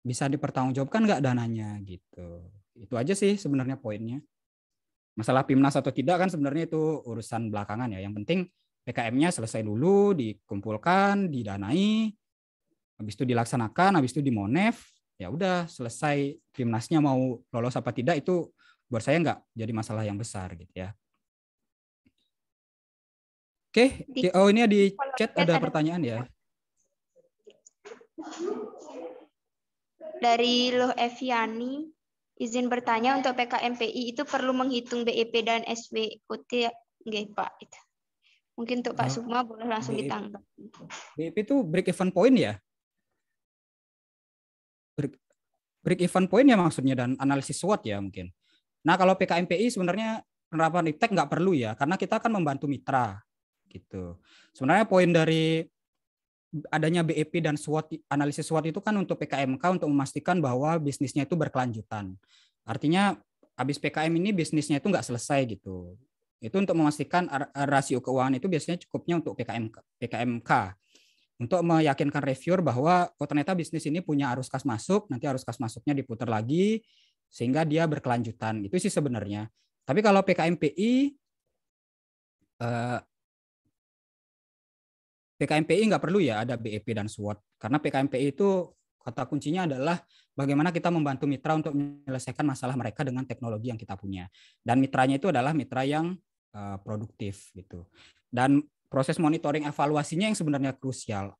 bisa dipertanggungjawabkan nggak dananya gitu. Itu aja sih sebenarnya poinnya. Masalah PIMNAS atau tidak kan sebenarnya itu urusan belakangan ya. Yang penting PKM-nya selesai dulu, dikumpulkan, didanai, habis itu dilaksanakan, habis itu dimonef, ya udah selesai timnasnya mau lolos apa tidak itu buat saya nggak jadi masalah yang besar gitu ya. Oke, okay. oh ini di chat ada pertanyaan ya. Dari Loh Eviani, izin bertanya untuk PKMPI itu perlu menghitung BEP dan SWOT nggih Pak? Mungkin untuk Pak nah, boleh langsung BIP, ditanggapi. BIP itu break even point ya? Break, break even point ya maksudnya dan analisis SWOT ya mungkin. Nah kalau PKMPI sebenarnya penerapan iptek nggak perlu ya karena kita akan membantu mitra gitu. Sebenarnya poin dari adanya BEP dan SWOT analisis SWOT itu kan untuk PKMK untuk memastikan bahwa bisnisnya itu berkelanjutan. Artinya habis PKM ini bisnisnya itu nggak selesai gitu. Itu untuk memastikan rasio keuangan itu biasanya cukupnya untuk PKM PKMK. Untuk meyakinkan reviewer bahwa oh ternyata bisnis ini punya arus kas masuk, nanti arus kas masuknya diputar lagi sehingga dia berkelanjutan. Itu sih sebenarnya. Tapi kalau PKMPI eh, PKMPI nggak perlu ya ada BEP dan SWOT karena PKMPI itu kata kuncinya adalah bagaimana kita membantu mitra untuk menyelesaikan masalah mereka dengan teknologi yang kita punya dan mitranya itu adalah mitra yang Eh, produktif gitu. Dan proses monitoring evaluasinya yang sebenarnya krusial.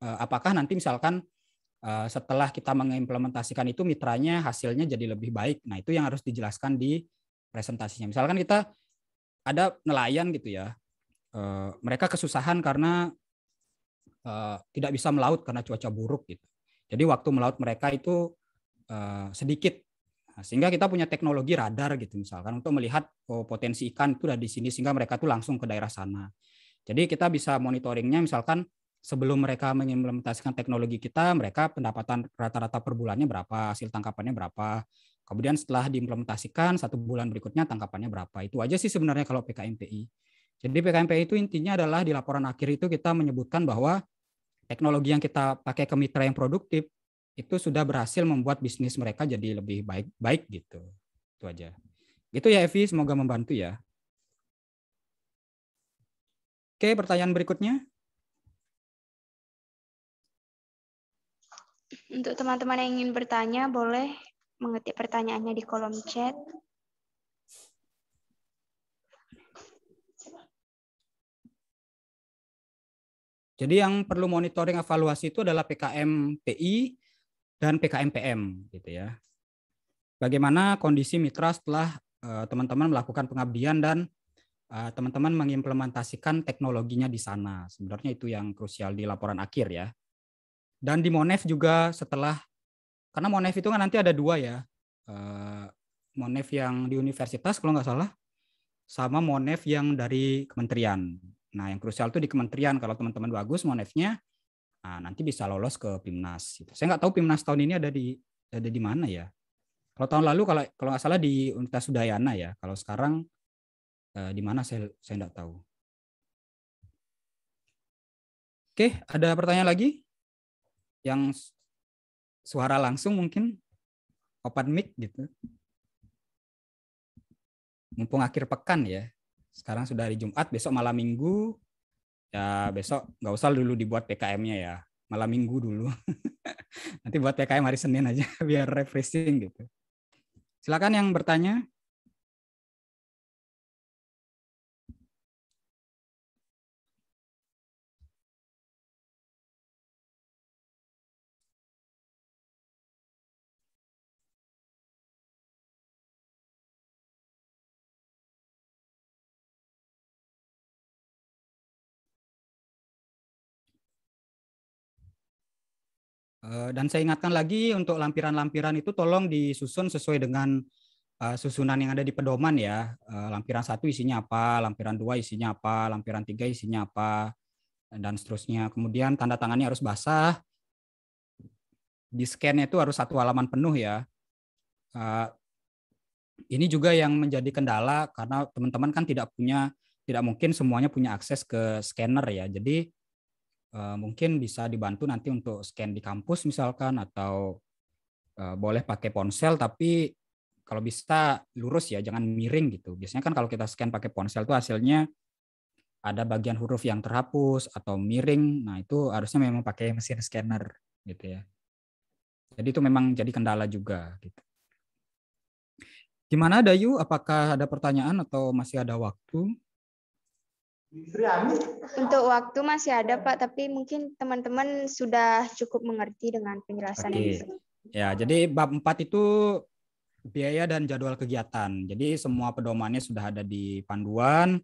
Eh, apakah nanti misalkan eh, setelah kita mengimplementasikan itu mitranya hasilnya jadi lebih baik. Nah, itu yang harus dijelaskan di presentasinya. Misalkan kita ada nelayan gitu ya. mereka kesusahan karena tidak bisa melaut karena cuaca buruk gitu. Jadi waktu melaut mereka itu sedikit Nah, sehingga kita punya teknologi radar gitu misalkan untuk melihat oh, potensi ikan itu ada di sini sehingga mereka tuh langsung ke daerah sana. Jadi kita bisa monitoringnya misalkan sebelum mereka mengimplementasikan teknologi kita, mereka pendapatan rata-rata per bulannya berapa, hasil tangkapannya berapa. Kemudian setelah diimplementasikan satu bulan berikutnya tangkapannya berapa. Itu aja sih sebenarnya kalau PKMPI. Jadi PKMPI itu intinya adalah di laporan akhir itu kita menyebutkan bahwa teknologi yang kita pakai ke mitra yang produktif itu sudah berhasil membuat bisnis mereka jadi lebih baik baik gitu itu aja itu ya Evi semoga membantu ya oke pertanyaan berikutnya untuk teman-teman yang ingin bertanya boleh mengetik pertanyaannya di kolom chat Jadi yang perlu monitoring evaluasi itu adalah PKM PI dan PKMPM gitu ya. Bagaimana kondisi mitra setelah eh, teman-teman uh, melakukan pengabdian dan eh, teman-teman uh, mengimplementasikan teknologinya di sana. Sebenarnya itu yang krusial di laporan akhir ya. Dan di MONEV juga setelah karena MONEV itu kan nanti ada dua ya. Uh, Monef yang di universitas kalau nggak salah sama MONEV yang dari kementerian. Nah, yang krusial itu di kementerian kalau teman-teman bagus Monefnya Nah, nanti bisa lolos ke Pimnas. Gitu. Saya nggak tahu Pimnas tahun ini ada di ada di mana ya. Kalau tahun lalu kalau kalau nggak salah di Universitas Udayana ya. Kalau sekarang eh, di mana saya saya nggak tahu. Oke, ada pertanyaan lagi? Yang suara langsung mungkin open mic gitu. Mumpung akhir pekan ya. Sekarang sudah hari Jumat, besok malam Minggu ya besok nggak usah dulu dibuat PKM-nya ya malam minggu dulu nanti buat PKM hari Senin aja biar refreshing gitu silakan yang bertanya Eh, dan saya ingatkan lagi untuk lampiran-lampiran itu tolong disusun sesuai dengan eh, susunan yang ada di pedoman ya. Eh, lampiran satu isinya apa, lampiran dua isinya apa, lampiran tiga isinya apa, dan seterusnya. Kemudian tanda tangannya harus basah. Di scan itu harus satu halaman penuh ya. Ini juga yang menjadi kendala karena teman-teman kan tidak punya, tidak mungkin semuanya punya akses ke scanner ya. Jadi Eh, mungkin bisa dibantu nanti untuk scan di kampus misalkan atau eh, boleh pakai ponsel tapi kalau bisa lurus ya jangan miring gitu. Biasanya kan kalau kita scan pakai ponsel tuh hasilnya ada bagian huruf yang terhapus atau miring. Nah, itu harusnya memang pakai mesin scanner gitu ya. Jadi itu memang jadi kendala juga gitu. Gimana Dayu? Apakah ada pertanyaan atau masih ada waktu? Untuk waktu masih ada Pak, tapi mungkin teman-teman sudah cukup mengerti dengan penjelasan okay. ini. Ya, jadi bab 4 itu biaya dan jadwal kegiatan. Jadi semua pedomannya sudah ada di panduan.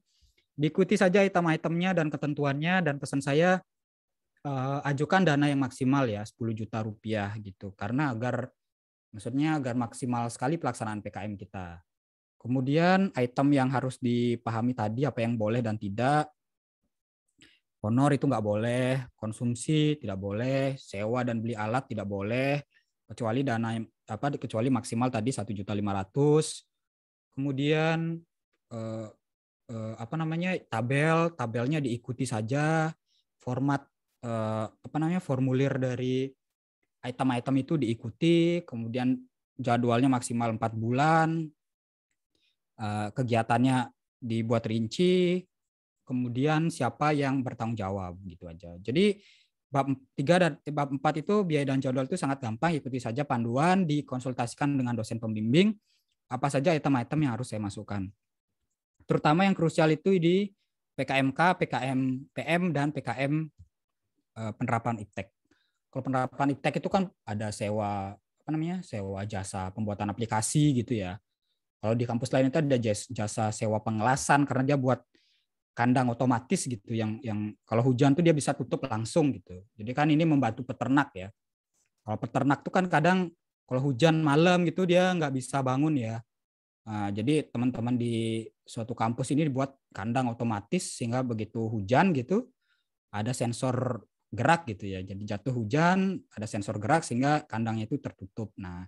Diikuti saja item-itemnya dan ketentuannya dan pesan saya eh, ajukan dana yang maksimal ya 10 juta rupiah gitu. Karena agar maksudnya agar maksimal sekali pelaksanaan PKM kita. Kemudian item yang harus dipahami tadi apa yang boleh dan tidak. Honor itu nggak boleh, konsumsi tidak boleh, sewa dan beli alat tidak boleh, kecuali dana apa kecuali maksimal tadi satu 1.500. Kemudian eh, eh, apa namanya? tabel, tabelnya diikuti saja, format eh, apa namanya? formulir dari item-item itu diikuti, kemudian jadwalnya maksimal 4 bulan, Eh, kegiatannya dibuat rinci, kemudian siapa yang bertanggung jawab gitu aja. Jadi bab 3 dan bab 4 itu biaya dan jadwal itu sangat gampang ikuti saja panduan dikonsultasikan dengan dosen pembimbing apa saja item-item yang harus saya masukkan. Terutama yang krusial itu di PKMK, PKM PM dan PKM eh, penerapan iptek. Kalau penerapan iptek itu kan ada sewa apa namanya? sewa jasa pembuatan aplikasi gitu ya. Kalau di kampus lain itu ada jasa sewa pengelasan karena dia buat kandang otomatis gitu yang yang kalau hujan tuh dia bisa tutup langsung gitu. Jadi kan ini membantu peternak ya. Kalau peternak tuh kan kadang kalau hujan malam gitu dia nggak bisa bangun ya. Nah, jadi teman-teman di suatu kampus ini dibuat kandang otomatis sehingga begitu hujan gitu ada sensor gerak gitu ya. Jadi jatuh hujan ada sensor gerak sehingga kandangnya itu tertutup. Nah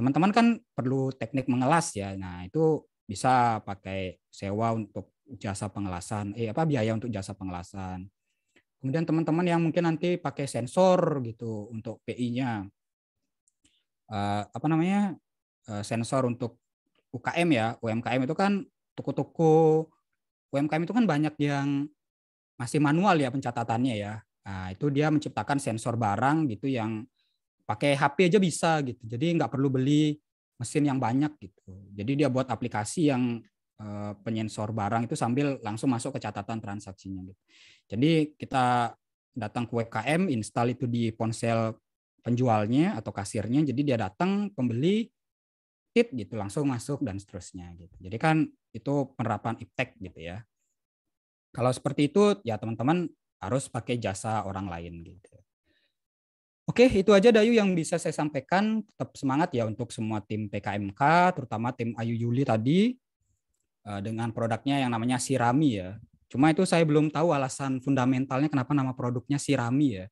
teman-teman kan perlu teknik mengelas ya. Nah, itu bisa pakai sewa untuk jasa pengelasan, eh apa biaya untuk jasa pengelasan. Kemudian teman-teman yang mungkin nanti pakai sensor gitu untuk PI-nya. Uh, eh, apa namanya? Uh, sensor untuk UKM ya. UMKM itu kan toko-toko UMKM itu kan banyak yang masih manual ya pencatatannya ya. Nah, itu dia menciptakan sensor barang gitu yang pakai HP aja bisa gitu. Jadi nggak perlu beli mesin yang banyak gitu. Jadi dia buat aplikasi yang eh, penyensor barang itu sambil langsung masuk ke catatan transaksinya gitu. Jadi kita datang ke WKM, install itu di ponsel penjualnya atau kasirnya. Jadi dia datang pembeli tit gitu langsung masuk dan seterusnya gitu. Jadi kan itu penerapan iptek gitu ya. Kalau seperti itu ya teman-teman harus pakai jasa orang lain gitu. Oke, itu aja Dayu yang bisa saya sampaikan. Tetap semangat ya untuk semua tim PKMK, terutama tim Ayu Yuli tadi eh, dengan produknya yang namanya Sirami ya. Cuma itu saya belum tahu alasan fundamentalnya kenapa nama produknya Sirami ya.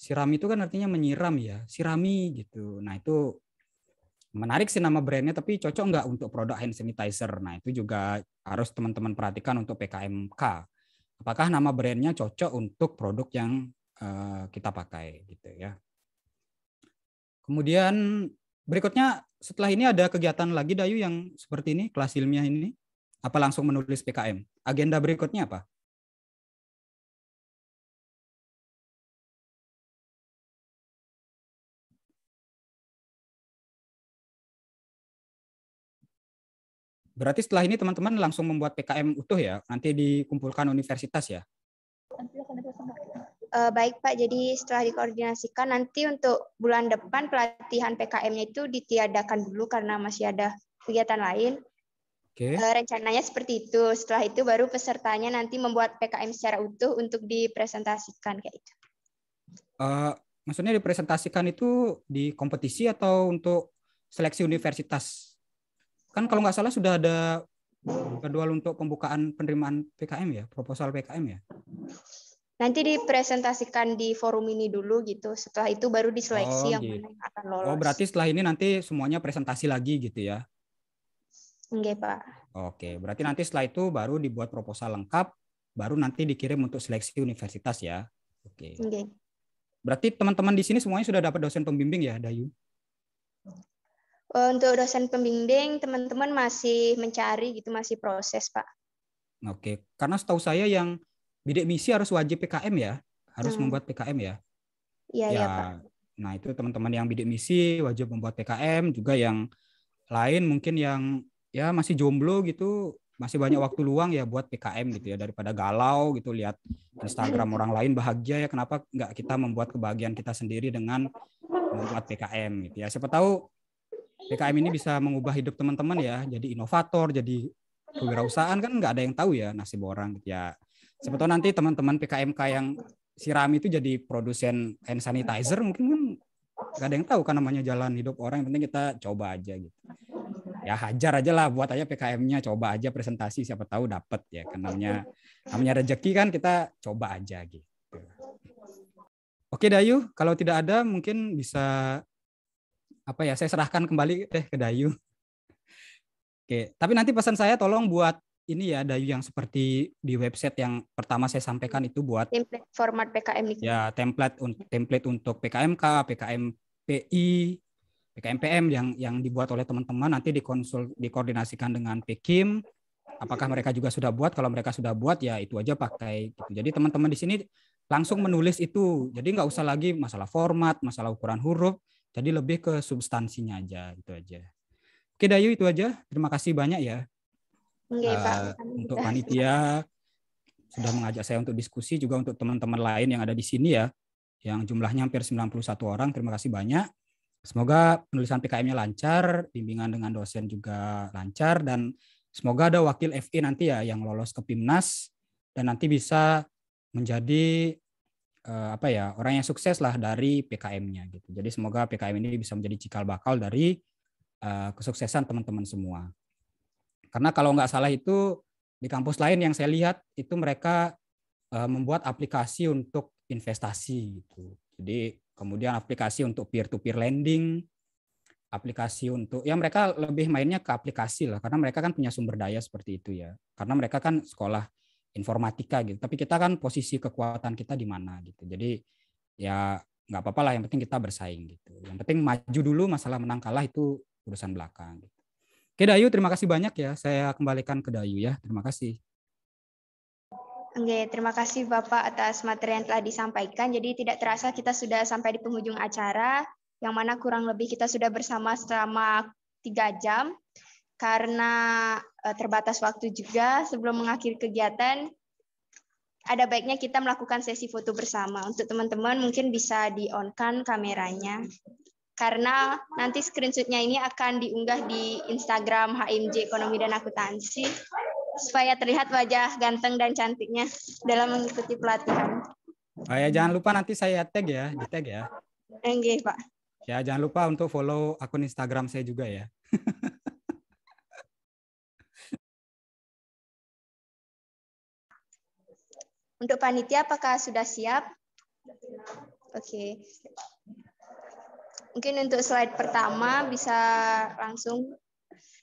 Sirami itu kan artinya menyiram ya, Sirami gitu. Nah itu menarik sih nama brandnya, tapi cocok nggak untuk produk hand sanitizer? Nah itu juga harus teman-teman perhatikan untuk PKMK. Apakah nama brandnya cocok untuk produk yang Eh, kita pakai gitu ya. Kemudian berikutnya setelah ini ada kegiatan lagi Dayu yang seperti ini kelas ilmiah ini apa langsung menulis PKM? Agenda berikutnya apa? Berarti setelah ini teman-teman langsung membuat PKM utuh ya, nanti dikumpulkan universitas ya? Uh, baik Pak, jadi setelah dikoordinasikan nanti untuk bulan depan pelatihan PKM-nya itu ditiadakan dulu karena masih ada kegiatan lain. Okay. Uh, eh, rencananya seperti itu. Setelah itu baru pesertanya nanti membuat PKM secara utuh untuk dipresentasikan kayak itu. Uh, eh, maksudnya dipresentasikan itu di kompetisi atau untuk seleksi universitas? Kan kalau nggak salah sudah ada jadwal untuk pembukaan penerimaan PKM ya, proposal PKM ya? nanti dipresentasikan di forum ini dulu gitu. Setelah itu baru diseleksi oh, yang gitu. mana yang akan lolos. Oh, berarti setelah ini nanti semuanya presentasi lagi gitu ya? Enggak, Pak. Oke, berarti nanti setelah itu baru dibuat proposal lengkap, baru nanti dikirim untuk seleksi universitas ya. Oke. Enggak. Berarti teman-teman di sini semuanya sudah dapat dosen pembimbing ya, Dayu? Eh, untuk dosen pembimbing, teman-teman masih mencari gitu, masih proses, Pak. Oke, karena setahu saya yang bidik misi harus wajib PKM ya, harus hmm. membuat PKM ya. Iya, ya, ya, Pak. Nah, itu teman-teman yang bidik misi wajib membuat PKM, juga yang lain mungkin yang ya masih jomblo gitu, masih banyak hmm. waktu luang ya buat PKM gitu ya daripada galau gitu lihat Instagram orang lain bahagia ya kenapa nggak kita membuat kebahagiaan kita sendiri dengan membuat PKM gitu ya. Siapa tahu PKM ini bisa mengubah hidup teman-teman ya, jadi inovator, jadi kewirausahaan kan nggak ada yang tahu ya nasib orang gitu ya sebetulnya nanti teman-teman PKMK yang siram itu jadi produsen hand sanitizer mungkin kan gak ada yang tahu kan namanya jalan hidup orang yang penting kita coba aja gitu ya hajar aja lah buat aja PKM-nya coba aja presentasi siapa tahu dapat ya Kenamnya namanya namanya rezeki kan kita coba aja gitu Oke Dayu kalau tidak ada mungkin bisa apa ya saya serahkan kembali deh ke Dayu Oke tapi nanti pesan saya tolong buat ini ya Dayu yang seperti di website yang pertama saya sampaikan itu buat template format PKM Ya, template untuk template untuk PKMK, PKMPI, PKMPM yang yang dibuat oleh teman-teman nanti dikonsul dikoordinasikan dengan PKIM. Apakah mereka juga sudah buat? Kalau mereka sudah buat ya itu aja pakai gitu. Jadi teman-teman di sini langsung menulis itu. Jadi nggak usah lagi masalah format, masalah ukuran huruf. Jadi lebih ke substansinya aja itu aja. Oke Dayu itu aja. Terima kasih banyak ya okay, uh, eh, gitu. untuk panitia sudah mengajak saya untuk diskusi juga untuk teman-teman lain yang ada di sini ya yang jumlahnya hampir 91 orang. Terima kasih banyak. Semoga penulisan PKM-nya lancar, bimbingan dengan dosen juga lancar dan semoga ada wakil FI nanti ya yang lolos ke PIMNAS dan nanti bisa menjadi uh, apa ya, orang yang sukses lah dari PKM-nya gitu. Jadi semoga PKM ini bisa menjadi cikal bakal dari uh, kesuksesan teman-teman semua. Karena kalau nggak salah itu di kampus lain yang saya lihat itu mereka eh, membuat aplikasi untuk investasi gitu. Jadi kemudian aplikasi untuk peer to peer lending, aplikasi untuk ya mereka lebih mainnya ke aplikasi lah karena mereka kan punya sumber daya seperti itu ya. Karena mereka kan sekolah informatika gitu. Tapi kita kan posisi kekuatan kita di mana gitu. Jadi ya nggak apa-apa lah yang penting kita bersaing gitu. Yang penting maju dulu masalah menang kalah itu urusan belakang gitu. Oke Dayu, terima kasih banyak ya. Saya kembalikan ke Dayu ya. Terima kasih. Oke, terima kasih Bapak atas materi yang telah disampaikan. Jadi tidak terasa kita sudah sampai di penghujung acara, yang mana kurang lebih kita sudah bersama selama tiga jam. Karena eh, terbatas waktu juga, sebelum mengakhiri kegiatan, ada baiknya kita melakukan sesi foto bersama. Untuk teman-teman mungkin bisa di-on-kan kameranya karena nanti screenshotnya ini akan diunggah di Instagram HMJ Ekonomi dan Akuntansi supaya terlihat wajah ganteng dan cantiknya dalam mengikuti pelatihan. Oh ya, jangan lupa nanti saya tag ya, di tag ya. Oke, Pak. Ya, jangan lupa untuk follow akun Instagram saya juga ya. untuk panitia apakah sudah siap? Oke. Okay. Mungkin untuk slide pertama bisa langsung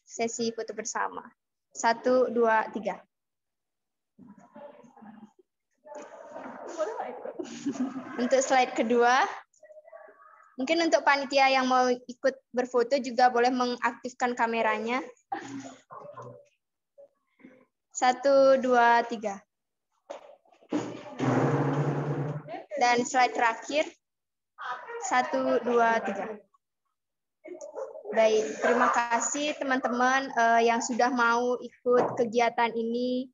sesi foto bersama. Satu, dua, tiga. Untuk slide kedua, mungkin untuk panitia yang mau ikut berfoto juga boleh mengaktifkan kameranya. Satu, dua, tiga. Dan slide terakhir, satu, dua, tiga. Baik, terima kasih teman-teman uh, yang sudah mau ikut kegiatan ini.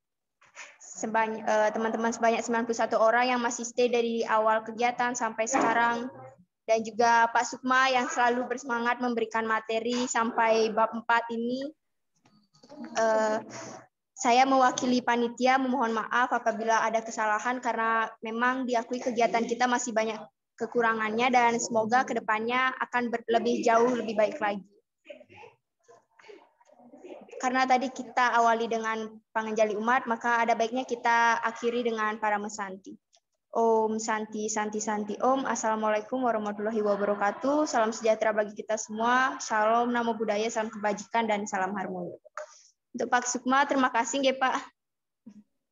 Sebanyak, uh, teman-teman sebanyak 91 orang yang masih stay dari awal kegiatan sampai sekarang. Dan juga Pak Sukma yang selalu bersemangat memberikan materi sampai bab 4 ini. Uh, saya mewakili panitia memohon maaf apabila ada kesalahan karena memang diakui kegiatan kita masih banyak kekurangannya dan semoga kedepannya akan lebih jauh lebih baik lagi. Karena tadi kita awali dengan pengenjali umat, maka ada baiknya kita akhiri dengan para mesanti. Om Santi Santi Santi Om. Assalamualaikum warahmatullahi wabarakatuh. Salam sejahtera bagi kita semua. salam namo budaya, salam kebajikan dan salam harmoni. Untuk Pak Sukma, terima kasih ya Pak.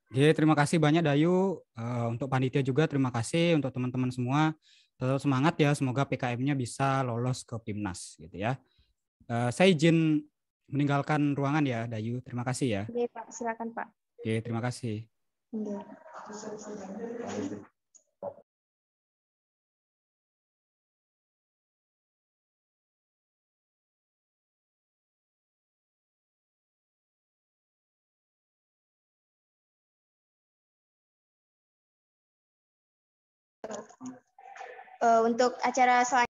Ya, terima kasih banyak Dayu. Eh, untuk panitia juga terima kasih untuk teman-teman semua semangat ya semoga PKM-nya bisa lolos ke timnas gitu ya. Uh, saya izin meninggalkan ruangan ya Dayu. Terima kasih ya. Oke Pak, silakan Pak. Oke, terima kasih. Thank iya. you uh, untuk acara selanjutnya.